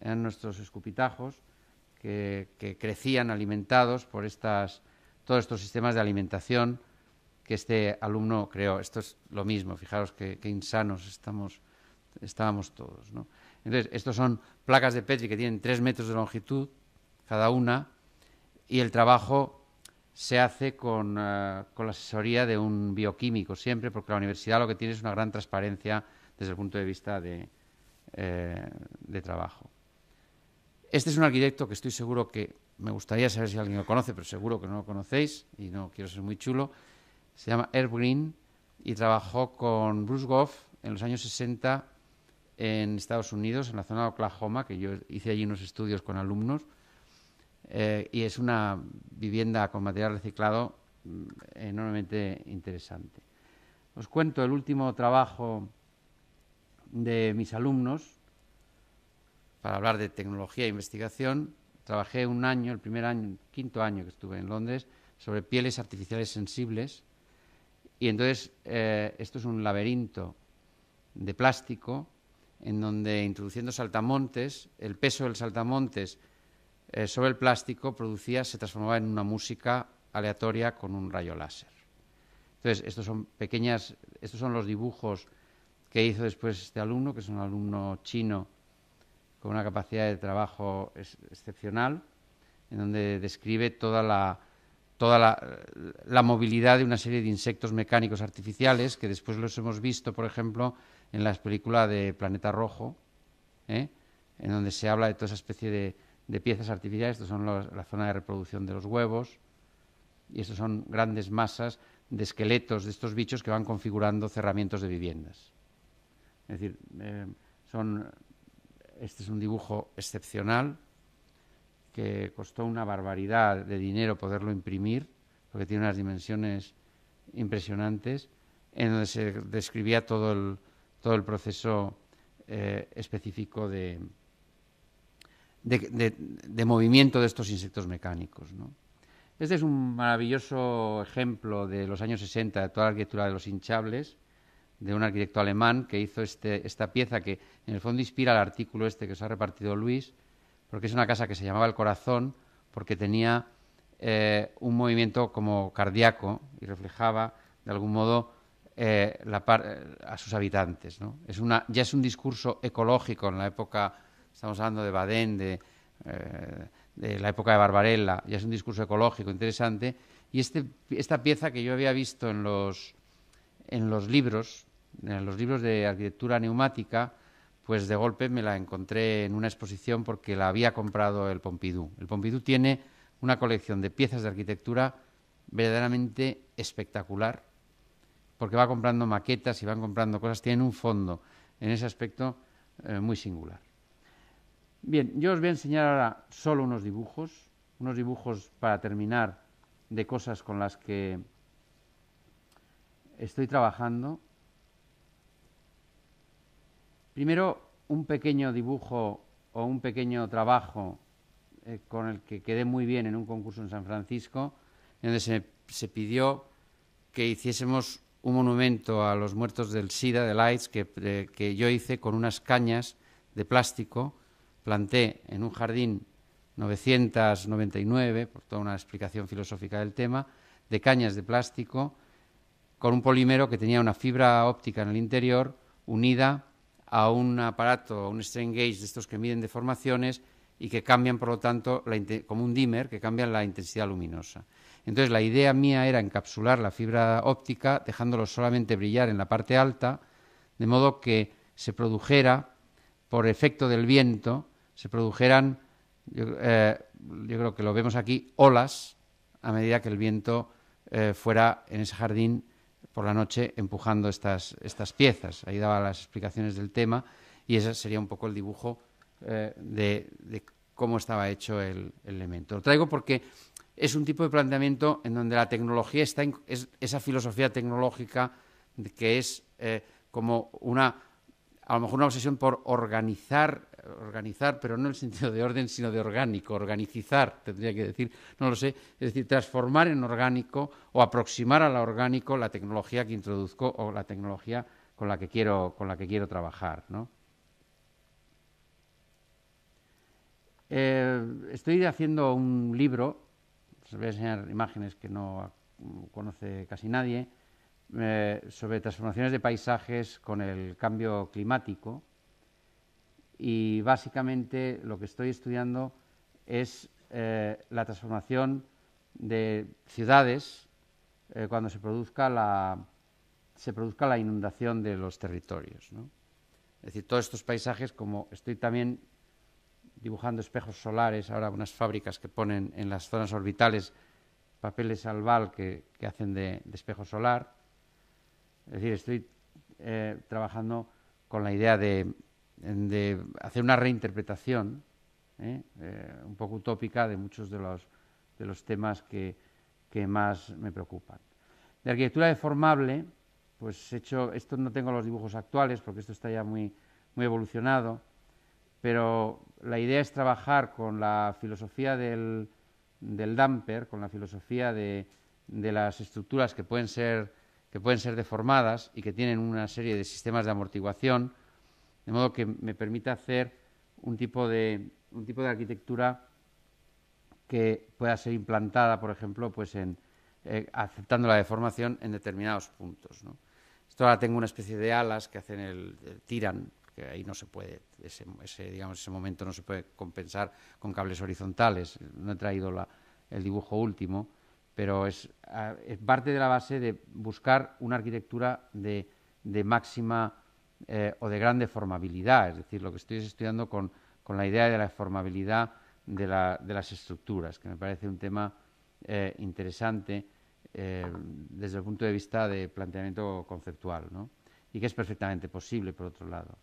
Eran nuestros escupitajos que, crecían alimentados por estas, todos estos sistemas de alimentación que este alumno creó. Esto es lo mismo, fijaros qué insanos estamos, estábamos todos. Entonces, estos son placas de Petri que tienen tres metros de longitud cada una y el trabajo se hace eh, con, la asesoría de un bioquímico siempre, porque la universidad lo que tiene es una gran transparencia desde el punto de vista eh, de trabajo. Este es un arquitecto que estoy seguro que me gustaría saber si alguien lo conoce, pero seguro que no lo conocéis y no quiero ser muy chulo se llama Herb Green y trabajó con Bruce Goff en los años 60 en Estados Unidos, en la zona de Oklahoma, que yo hice allí unos estudios con alumnos, eh, y es una vivienda con material reciclado mm, enormemente interesante. Os cuento el último trabajo de mis alumnos, para hablar de tecnología e investigación, trabajé un año, el primer año, quinto año que estuve en Londres, sobre pieles artificiales sensibles y entonces eh, esto es un laberinto de plástico en donde introduciendo saltamontes, el peso del saltamontes eh, sobre el plástico producía, se transformaba en una música aleatoria con un rayo láser. Entonces, estos son pequeñas, estos son los dibujos que hizo después este alumno, que es un alumno chino con una capacidad de trabajo excepcional, en donde describe toda la, toda la, movilidad de una serie de insectos mecánicos artificiales que después los hemos visto, por ejemplo, en la película de Planeta Rojo, ¿eh? en donde se habla de toda esa especie de, piezas artificiales, estos son la zona de reproducción de los huevos, y estos son grandes masas de esqueletos de estos bichos que van configurando cerramientos de viviendas. Es decir, eh, este es un dibujo excepcional, que costó una barbaridad de dinero poderlo imprimir, porque tiene unas dimensiones impresionantes, en donde se describía todo el, proceso eh, específico de, de, movimiento de estos insectos mecánicos. Este es un maravilloso ejemplo de los años 60, de toda la arquitectura de los hinchables, de un arquitecto alemán que hizo este, esta pieza que en el fondo inspira el artículo este que se ha repartido Luis, porque es una casa que se llamaba El Corazón, porque tenía eh, un movimiento como cardíaco y reflejaba, de algún modo, eh, la eh, a sus habitantes. Es una, ya es un discurso ecológico en la época, estamos hablando de Badén, de, la época de Barbarella, ya es un discurso ecológico interesante. Y este, esta pieza que yo había visto en los libros, en los libros de arquitectura neumática, pues de golpe me la encontré en una exposición porque la había comprado el Pompidou. El Pompidou tiene una colección de piezas de arquitectura verdaderamente espectacular, porque va comprando maquetas y van comprando cosas, tienen un fondo en ese aspecto eh, muy singular. Bien, yo os voy a enseñar ahora solo unos dibujos, unos dibujos para terminar de cosas con las que estoy trabajando Primero, un pequeño dibujo o un pequeño trabajo eh, con el que quedé muy bien en un concurso en San Francisco, donde se, pidió que hiciésemos un monumento a los muertos del SIDA, del AIDS, que, eh, que yo hice con unas cañas de plástico. Planté en un jardín 999, por toda una explicación filosófica del tema, de cañas de plástico con un polímero que tenía una fibra óptica en el interior unida a un aparato, a un strain gauge de estos que miden deformaciones y que cambian, por lo tanto, como un dimmer, que cambian la intensidad luminosa. Entonces, la idea mía era encapsular la fibra óptica, dejándolo solamente brillar en la parte alta, de modo que se produjera, por efecto del viento, se produjeran, yo, eh, creo que lo vemos aquí, olas a medida que el viento eh, fuera en ese jardín por la noche empujando estas, estas piezas. Ahí daba las explicaciones del tema y ese sería un poco el dibujo eh, de, cómo estaba hecho el, elemento. Lo traigo porque es un tipo de planteamiento en donde la tecnología está, esa filosofía tecnológica que es eh, como una, a lo mejor una obsesión por organizar organizar, pero no en el sentido de orden, sino de orgánico, organicizar, tendría que decir, no lo sé, es decir, transformar en orgánico o aproximar a la orgánico la tecnología que introduzco o la tecnología con la que quiero, con la que quiero trabajar, eh, estoy haciendo un libro, os voy a enseñar imágenes que no conoce casi nadie, eh, sobre transformaciones de paisajes con el cambio climático y básicamente lo que estoy estudiando es eh, la transformación de ciudades eh, cuando se produzca la, se produzca la inundación de los territorios. Es decir, todos estos paisajes, como estoy también dibujando espejos solares, ahora unas fábricas que ponen en las zonas orbitales papeles albal que, que hacen de, espejo solar. Es decir, estoy eh, trabajando con la idea de, de hacer una reinterpretación ¿eh? Eh, un poco utópica de muchos de los, de los temas que, más me preocupan. De arquitectura deformable, pues he hecho, esto no tengo los dibujos actuales porque esto está ya muy, evolucionado, pero la idea es trabajar con la filosofía del, del damper, con la filosofía de, las estructuras que pueden ser deformadas y que tienen una serie de sistemas de amortiguación de modo que me permita hacer un tipo de, un tipo de arquitectura que pueda ser implantada, por ejemplo, pues en, eh, aceptando la deformación en determinados puntos. Esto ahora tengo una especie de alas que hacen el, tiran, que ahí no se puede, ese, digamos, ese momento no se puede compensar con cables horizontales. No he traído el dibujo último, pero ah, es, parte de la base de buscar una arquitectura de, de máxima eh, o de grande formabilidad, es decir, lo que estoy estudiando con, la idea de la formabilidad de, las estructuras, que me parece un tema eh, interesante eh, desde el punto de vista de planteamiento conceptual, y que es perfectamente posible, por otro lado.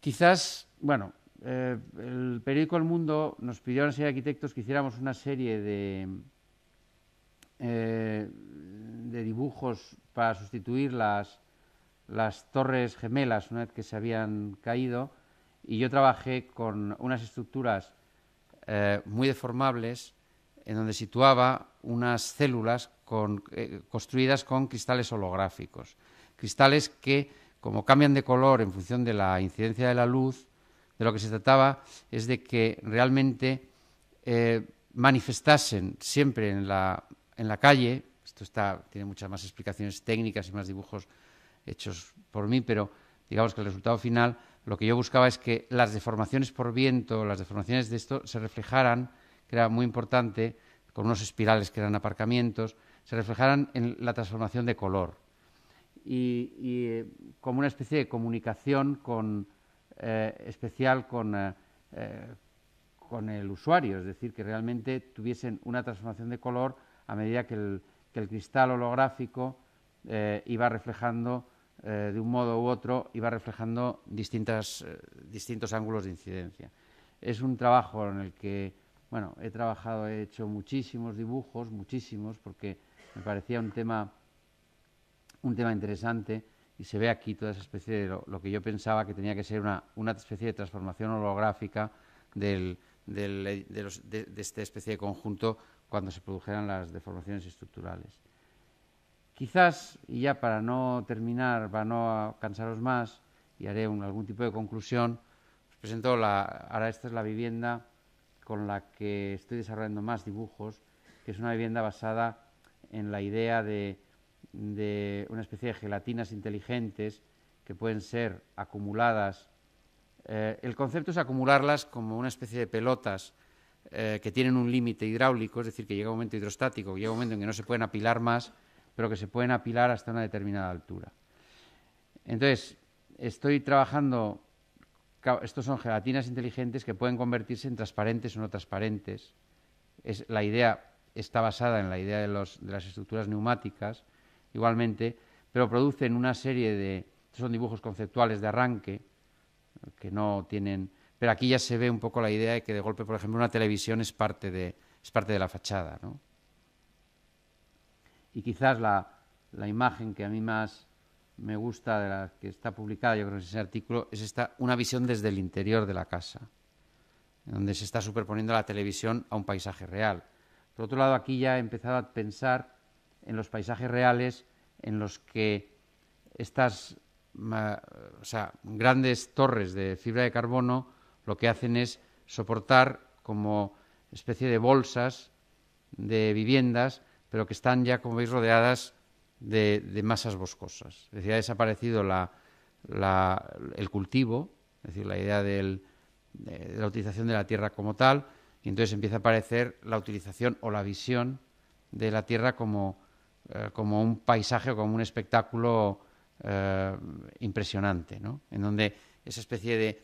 Quizás, bueno, el periódico El Mundo nos pidió a una serie de arquitectos que hiciéramos una serie de, de dibujos para sustituir las, las torres gemelas una vez que se habían caído y yo trabajé con unas estructuras eh, muy deformables en donde situaba unas células eh, construidas con cristales holográficos, cristales que, como cambian de color en función de la incidencia de la luz, de lo que se trataba es de que realmente eh, manifestasen siempre en la, en la calle, esto tiene muchas más explicaciones técnicas y más dibujos hechos por mí, pero digamos que el resultado final, lo que yo buscaba es que las deformaciones por viento, las deformaciones de esto, se reflejaran, que era muy importante, con unos espirales que eran aparcamientos, se reflejaran en la transformación de color. Y, eh, como una especie de comunicación con, eh, especial eh, con, el usuario, es decir, que realmente tuviesen una transformación de color a medida que el cristal holográfico iba reflejando eh, de un modo u otro, iba reflejando distintas, eh, distintos ángulos de incidencia. Es un trabajo en el que, bueno, he trabajado, he hecho muchísimos dibujos, muchísimos, porque me parecía un tema, interesante y se ve aquí toda esa especie de lo, que yo pensaba que tenía que ser una, especie de transformación holográfica del, del, de esta especie de conjunto cuando se produjeran las deformaciones estructurales. Quizás, y ya para no terminar, para no cansaros más, y haré algún tipo de conclusión, os presento ahora esta es la vivienda con la que estoy desarrollando más dibujos, que es una vivienda basada en la idea de, una especie de gelatinas inteligentes que pueden ser acumuladas. Eh, el concepto es acumularlas como una especie de pelotas eh, que tienen un límite hidráulico, es decir, que llega un momento hidrostático, llega un momento en que no se pueden apilar más pero que se pueden apilar hasta una determinada altura. Entonces, estoy trabajando, estos son gelatinas inteligentes que pueden convertirse en transparentes o no transparentes. la idea está basada en la idea de, las estructuras neumáticas, igualmente, pero producen una serie de, son dibujos conceptuales de arranque, que no tienen, pero aquí ya se ve un poco la idea de que de golpe, por ejemplo, una televisión es parte de, es parte de la fachada, ¿no? y quizás la, imagen que a mí más me gusta de la que está publicada, yo creo que es ese artículo, es esta, una visión desde el interior de la casa, donde se está superponiendo la televisión a un paisaje real. Por otro lado, aquí ya he empezado a pensar en los paisajes reales en los que estas o sea, grandes torres de fibra de carbono lo que hacen es soportar como especie de bolsas de viviendas pero que están ya, como veis, rodeadas de, masas boscosas. Es decir, ha desaparecido el cultivo, es decir, la idea de la utilización de la tierra como tal, y entonces empieza a aparecer la utilización o la visión de la tierra como, eh, un paisaje o como un espectáculo eh, impresionante, ¿no? en donde esa especie de...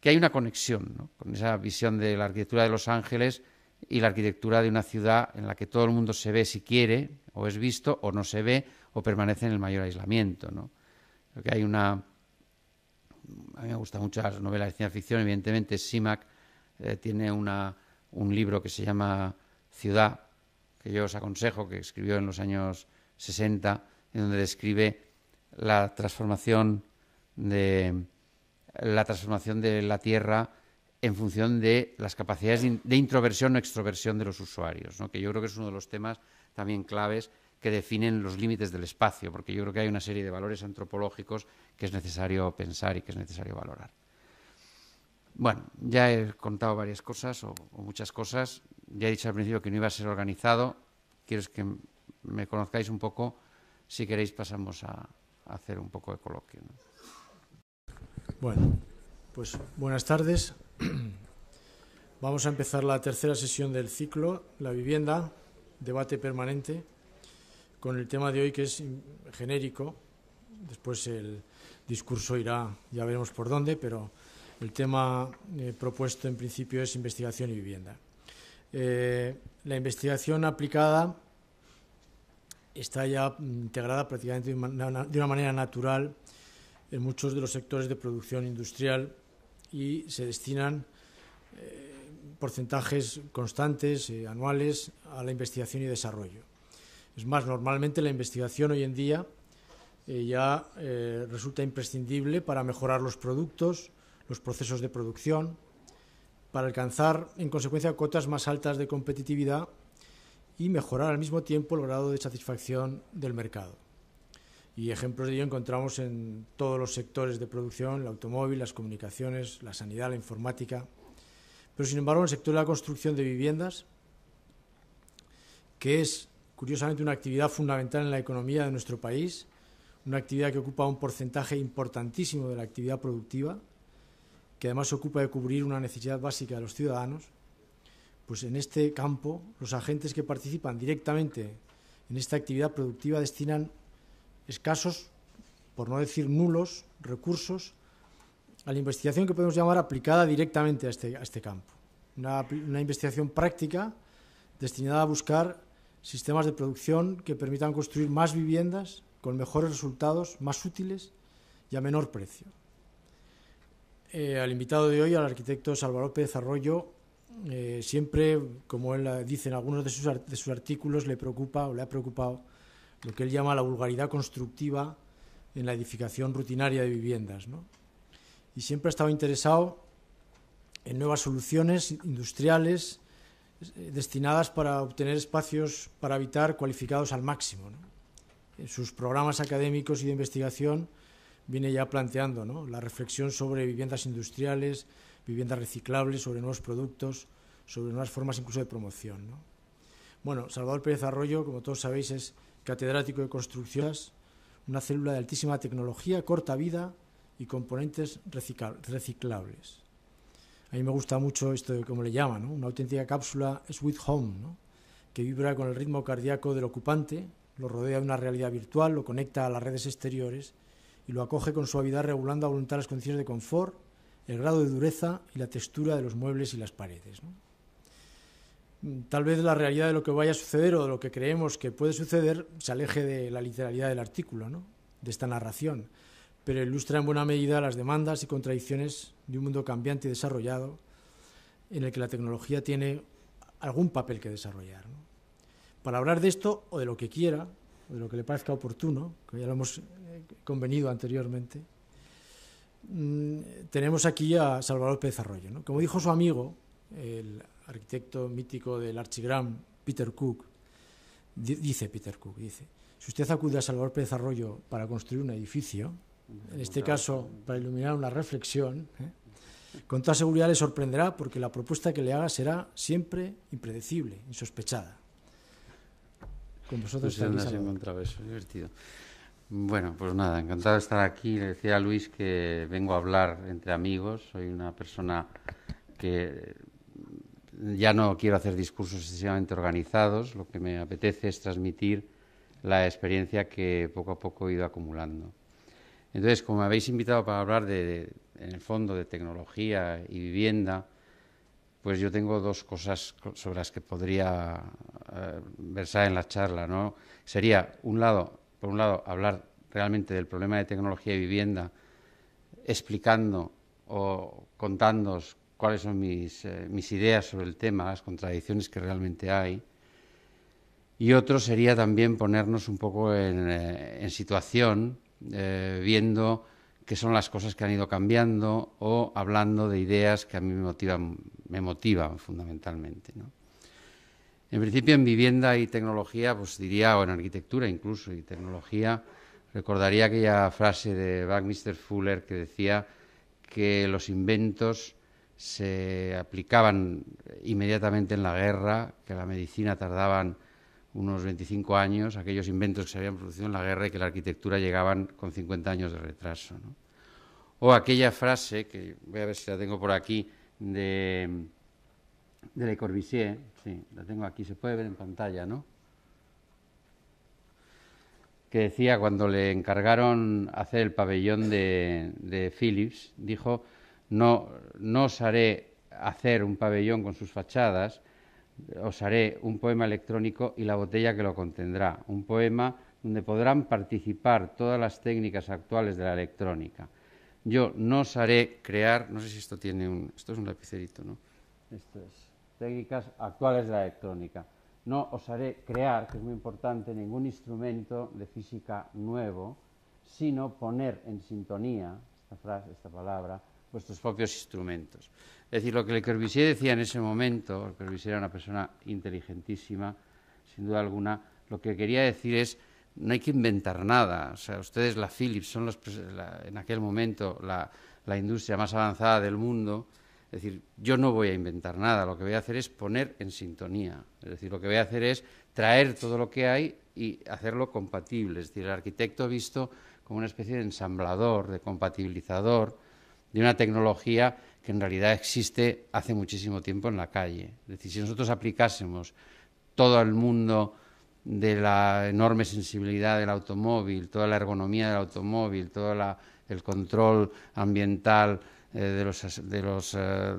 que hay una conexión ¿no? con esa visión de la arquitectura de Los Ángeles y la arquitectura de una ciudad en la que todo el mundo se ve si quiere, o es visto, o no se ve, o permanece en el mayor aislamiento. que hay una. A mí me gustan muchas novelas de ciencia ficción, evidentemente Simac eh, tiene una, un libro que se llama Ciudad, que yo os aconsejo, que escribió en los años 60, en donde describe la transformación de la transformación de la Tierra en función de las capacidades de introversión o extroversión de los usuarios, que yo creo que es uno de los temas también claves que definen los límites del espacio, porque yo creo que hay una serie de valores antropológicos que es necesario pensar y que es necesario valorar. Bueno, ya he contado varias cosas o, muchas cosas. Ya he dicho al principio que no iba a ser organizado. Quiero que me conozcáis un poco. Si queréis pasamos a, hacer un poco de coloquio. Bueno, pues buenas tardes. Vamos a empezar la tercera sesión del ciclo, la vivienda, debate permanente, con el tema de hoy que es genérico. Después el discurso irá, ya veremos por dónde, pero el tema eh, propuesto en principio es investigación y vivienda. Eh, la investigación aplicada está ya integrada prácticamente de una manera natural en muchos de los sectores de producción industrial y se destinan eh, porcentajes constantes, eh, anuales, a la investigación y desarrollo. Es más, normalmente la investigación hoy en día eh, ya resulta imprescindible para mejorar los productos, los procesos de producción, para alcanzar, en consecuencia, cotas más altas de competitividad y mejorar al mismo tiempo el grado de satisfacción del mercado. Y ejemplos de ello encontramos en todos los sectores de producción, el automóvil, las comunicaciones, la sanidad, la informática. Pero sin embargo, en el sector de la construcción de viviendas, que es curiosamente una actividad fundamental en la economía de nuestro país, una actividad que ocupa un porcentaje importantísimo de la actividad productiva, que además se ocupa de cubrir una necesidad básica de los ciudadanos, pues en este campo los agentes que participan directamente en esta actividad productiva destinan escasos, por no decir nulos, recursos a la investigación que podemos llamar aplicada directamente a este, este campo. Una, investigación práctica destinada a buscar sistemas de producción que permitan construir más viviendas con mejores resultados, más útiles y a menor precio. Eh, al invitado de hoy, al arquitecto Salvador Pérez Arroyo, eh, siempre, como él dice en algunos de sus, de sus artículos, le preocupa o le ha preocupado lo que él llama la vulgaridad constructiva en la edificación rutinaria de viviendas. ¿no? Y siempre ha estado interesado en nuevas soluciones industriales eh, destinadas para obtener espacios para habitar cualificados al máximo. ¿no? En sus programas académicos y de investigación viene ya planteando la reflexión sobre viviendas industriales, viviendas reciclables, sobre nuevos productos, sobre nuevas formas incluso de promoción. ¿no? Bueno, Salvador Pérez Arroyo, como todos sabéis, es catedrático de construcciones, una célula de altísima tecnología, corta vida y componentes reciclables. A mí me gusta mucho esto de cómo le llaman, ¿no? una auténtica cápsula Sweet Home, ¿no? que vibra con el ritmo cardíaco del ocupante, lo rodea de una realidad virtual, lo conecta a las redes exteriores y lo acoge con suavidad regulando a voluntad las condiciones de confort, el grado de dureza y la textura de los muebles y las paredes. ¿no? tal vez la realidad de lo que vaya a suceder o de lo que creemos que puede suceder se aleje de la literalidad del artículo, de esta narración, pero ilustra en buena medida las demandas y contradicciones de un mundo cambiante y desarrollado en el que la tecnología tiene algún papel que desarrollar. Para hablar de esto o de lo que quiera, o de lo que le parezca oportuno, que ya lo hemos eh, convenido anteriormente, mm, tenemos aquí a Salvador Pérez Arroyo. Como dijo su amigo, el arquitecto mítico del Archigram, Peter Cook, dice Peter Cook, dice, si usted acude a Salvador Pérez Arroyo para construir un edificio, en este caso para iluminar una reflexión, ¿eh? con toda seguridad le sorprenderá porque la propuesta que le haga será siempre impredecible, insospechada. Con vosotros pues divertido. Bueno, pues nada, encantado de estar aquí. Le decía a Luis que vengo a hablar entre amigos. Soy una persona que ya no quiero hacer discursos excesivamente organizados, lo que me apetece es transmitir la experiencia que poco a poco he ido acumulando. Entonces, como me habéis invitado para hablar de, en el fondo de tecnología y vivienda, pues yo tengo dos cosas sobre las que podría eh, versar en la charla, ¿no? Sería, un lado, por un lado, hablar realmente del problema de tecnología y vivienda, explicando o contándos cuáles son eh, mis, ideas sobre el tema, las contradicciones que realmente hay. Y otro sería también ponernos un poco en, eh, situación, eh, viendo qué son las cosas que han ido cambiando o hablando de ideas que a mí me motivan, me motivan fundamentalmente. En principio, en vivienda y tecnología, pues diría, o en arquitectura incluso y tecnología, recordaría aquella frase de Buckminster Fuller que decía que los inventos se aplicaban inmediatamente en la guerra, que la medicina tardaban unos 25 años, aquellos inventos que se habían producido en la guerra y que la arquitectura llegaban con 50 años de retraso. O aquella frase, que voy a ver si la tengo por aquí, de, de Le Corbusier, sí, la tengo aquí, se puede ver en pantalla, ¿no? que decía cuando le encargaron hacer el pabellón de, de Philips, dijo, no, no os haré hacer un pabellón con sus fachadas, os haré un poema electrónico y la botella que lo contendrá, un poema donde podrán participar todas las técnicas actuales de la electrónica. Yo no os haré crear, no sé si esto tiene un, esto es un lapicerito, ¿no? Esto es, técnicas actuales de la electrónica. No os haré crear, que es muy importante, ningún instrumento de física nuevo, sino poner en sintonía, esta frase, esta palabra, vuestros propios instrumentos. Es decir, lo que Le Corbusier decía en ese momento, Le Corbusier era una persona inteligentísima, sin duda alguna, lo que quería decir es no hay que inventar nada. O sea, ustedes, la Philips, son en aquel momento la, la, industria más avanzada del mundo. Es decir, yo no voy a inventar nada, lo que voy a hacer es poner en sintonía. Es decir, lo que voy a hacer es traer todo lo que hay y hacerlo compatible. Es decir, el arquitecto visto como una especie de ensamblador, de compatibilizador, de una tecnología que en realidad existe hace muchísimo tiempo en la calle. Es decir, si nosotros aplicásemos todo el mundo de la enorme sensibilidad del automóvil, toda la ergonomía del automóvil, todo el control ambiental eh, de, los, eh,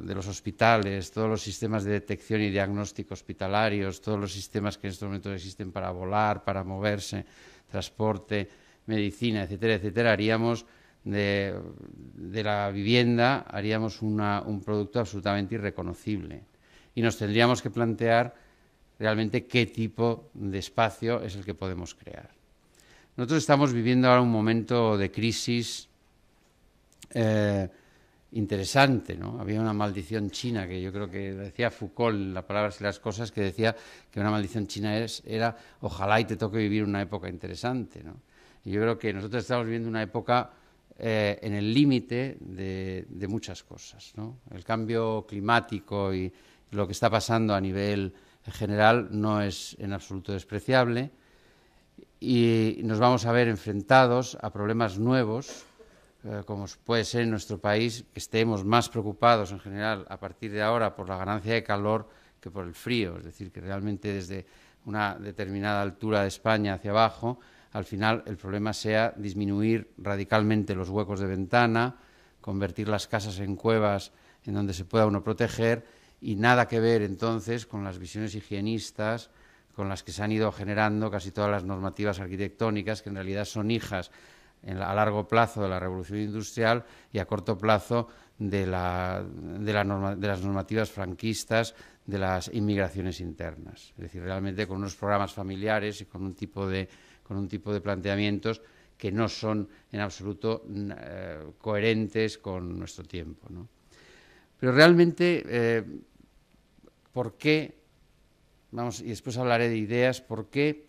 de, los, hospitales, todos los sistemas de detección y diagnóstico hospitalarios, todos los sistemas que en estos momentos existen para volar, para moverse, transporte, medicina, etcétera, etcétera, haríamos de, la vivienda, haríamos un producto absolutamente irreconocible. Y nos tendríamos que plantear realmente qué tipo de espacio es el que podemos crear. Nosotros estamos viviendo ahora un momento de crisis eh, interesante, ¿no? Había una maldición china que yo creo que decía Foucault, Las palabras y las cosas, que decía que una maldición china es, era ojalá y te toque vivir una época interesante, ¿no? Y yo creo que nosotros estamos viviendo una época eh, en el límite de, muchas cosas. El cambio climático y lo que está pasando a nivel general no es en absoluto despreciable y nos vamos a ver enfrentados a problemas nuevos, eh, como puede ser en nuestro país, que estemos más preocupados en general a partir de ahora por la ganancia de calor que por el frío, es decir, que realmente desde una determinada altura de España hacia abajo, al final el problema sea disminuir radicalmente los huecos de ventana, convertir las casas en cuevas en donde se pueda uno proteger y nada que ver entonces con las visiones higienistas con las que se han ido generando casi todas las normativas arquitectónicas que en realidad son hijas a largo plazo de la revolución industrial y a corto plazo de, de, las normativas franquistas de las inmigraciones internas. Es decir, realmente con unos programas familiares y con un tipo de con un tipo de planteamientos que no son en absoluto mm, eh, coherentes con nuestro tiempo. Pero realmente, eh, ¿por qué? Vamos, y después hablaré de ideas, ¿por qué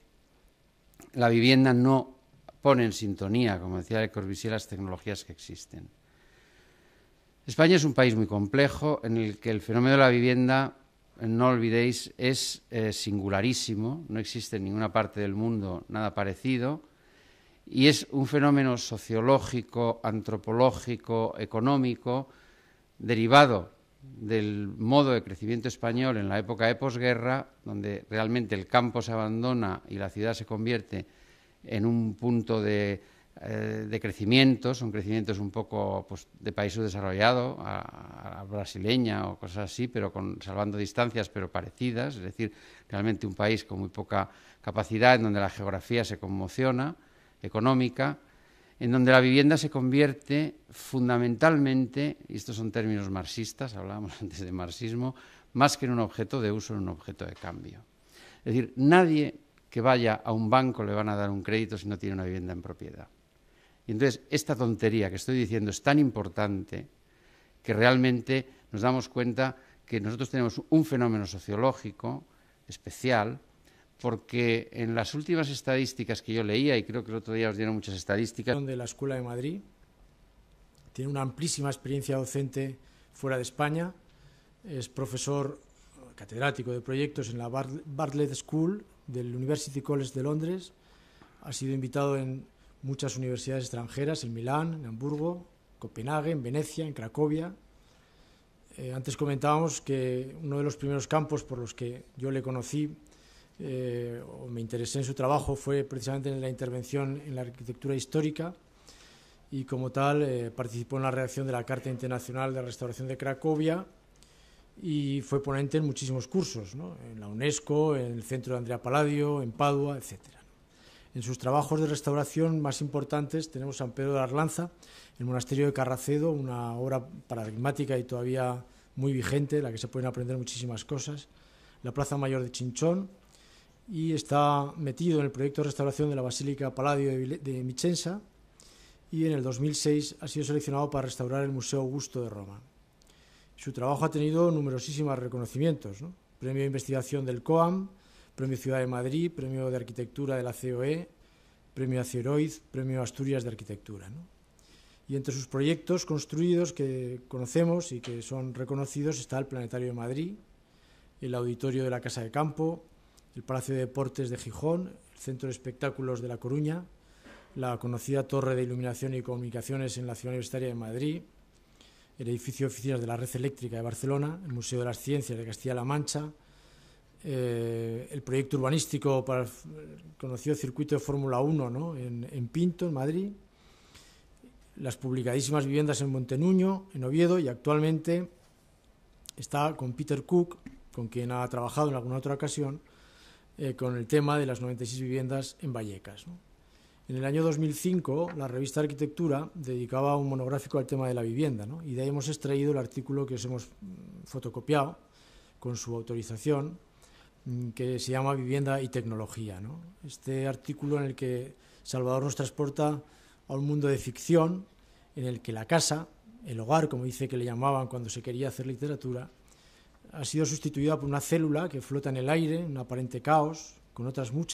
la vivienda no pone en sintonía, como decía Le Corbusier, las tecnologías que existen? España es un país muy complejo en el que el fenómeno de la vivienda no olvidéis, es eh, singularísimo, no existe en ninguna parte del mundo nada parecido, y es un fenómeno sociológico, antropológico, económico, derivado del modo de crecimiento español en la época de posguerra, donde realmente el campo se abandona y la ciudad se convierte en un punto de eh, de crecimiento, son crecimientos un poco pues, de país subdesarrollado, a, brasileña o cosas así, pero con, salvando distancias pero parecidas, es decir, realmente un país con muy poca capacidad, en donde la geografía se conmociona, económica, en donde la vivienda se convierte fundamentalmente, y estos son términos marxistas, hablábamos antes de marxismo, más que en un objeto de uso, en un objeto de cambio. Es decir, nadie que vaya a un banco le van a dar un crédito si no tiene una vivienda en propiedad. Y entonces esta tontería que estoy diciendo es tan importante que realmente nos damos cuenta que nosotros tenemos un fenómeno sociológico especial, porque en las últimas estadísticas que yo leía, y creo que el otro día os dieron muchas estadísticas... ...de la Escuela de Madrid tiene una amplísima experiencia docente fuera de España, es profesor catedrático de proyectos en la Bartlett School del University College de Londres, ha sido invitado en muchas universidades extranjeras, en Milán, en Hamburgo, Copenhague, en Venecia, en Cracovia. Eh, antes comentábamos que uno de los primeros campos por los que yo le conocí eh, o me interesé en su trabajo fue precisamente en la intervención en la arquitectura histórica y como tal eh, participó en la redacción de la Carta Internacional de Restauración de Cracovia y fue ponente en muchísimos cursos, en la UNESCO, en el Centro de Andrea Palladio, en Padua, etcétera. En sus trabajos de restauración más importantes tenemos San Pedro de Arlanza, el monasterio de Carracedo, una obra paradigmática y todavía muy vigente, en la que se pueden aprender muchísimas cosas, la Plaza Mayor de Chinchón, y está metido en el proyecto de restauración de la Basílica Palladio de Michensa, y en el 2006 ha sido seleccionado para restaurar el Museo Augusto de Roma. Su trabajo ha tenido numerosísimos reconocimientos, premio de investigación del COAM, Premio Ciudad de Madrid, Premio de Arquitectura de la COE, Premio Acieroid, Premio Asturias de Arquitectura. Y entre sus proyectos construidos que conocemos y que son reconocidos está el Planetario de Madrid, el Auditorio de la Casa de Campo, el Palacio de Deportes de Gijón, el Centro de Espectáculos de La Coruña, la conocida Torre de Iluminación y Comunicaciones en la Ciudad Universitaria de Madrid, el edificio Oficial oficinas de la Red Eléctrica de Barcelona, el Museo de las Ciencias de Castilla-La Mancha, eh, el proyecto urbanístico para eh, el conocido circuito de Fórmula 1 en, Pinto, en Madrid, las publicadísimas viviendas en Montenuño, en Oviedo, y actualmente está con Peter Cook, con quien ha trabajado en alguna otra ocasión, eh, con el tema de las 96 viviendas en Vallecas. En el año 2005, la revista Arquitectura dedicaba un monográfico al tema de la vivienda, y de ahí hemos extraído el artículo que os hemos mm, fotocopiado con su autorización Mm, que se llama Vivienda y Tecnología. Este artículo en el que Salvador nos transporta a un mundo de ficción en el que la casa, el hogar, como dice que le llamaban cuando se quería hacer literatura, ha sido sustituida por una célula que flota en el aire, un aparente caos, con otras muchas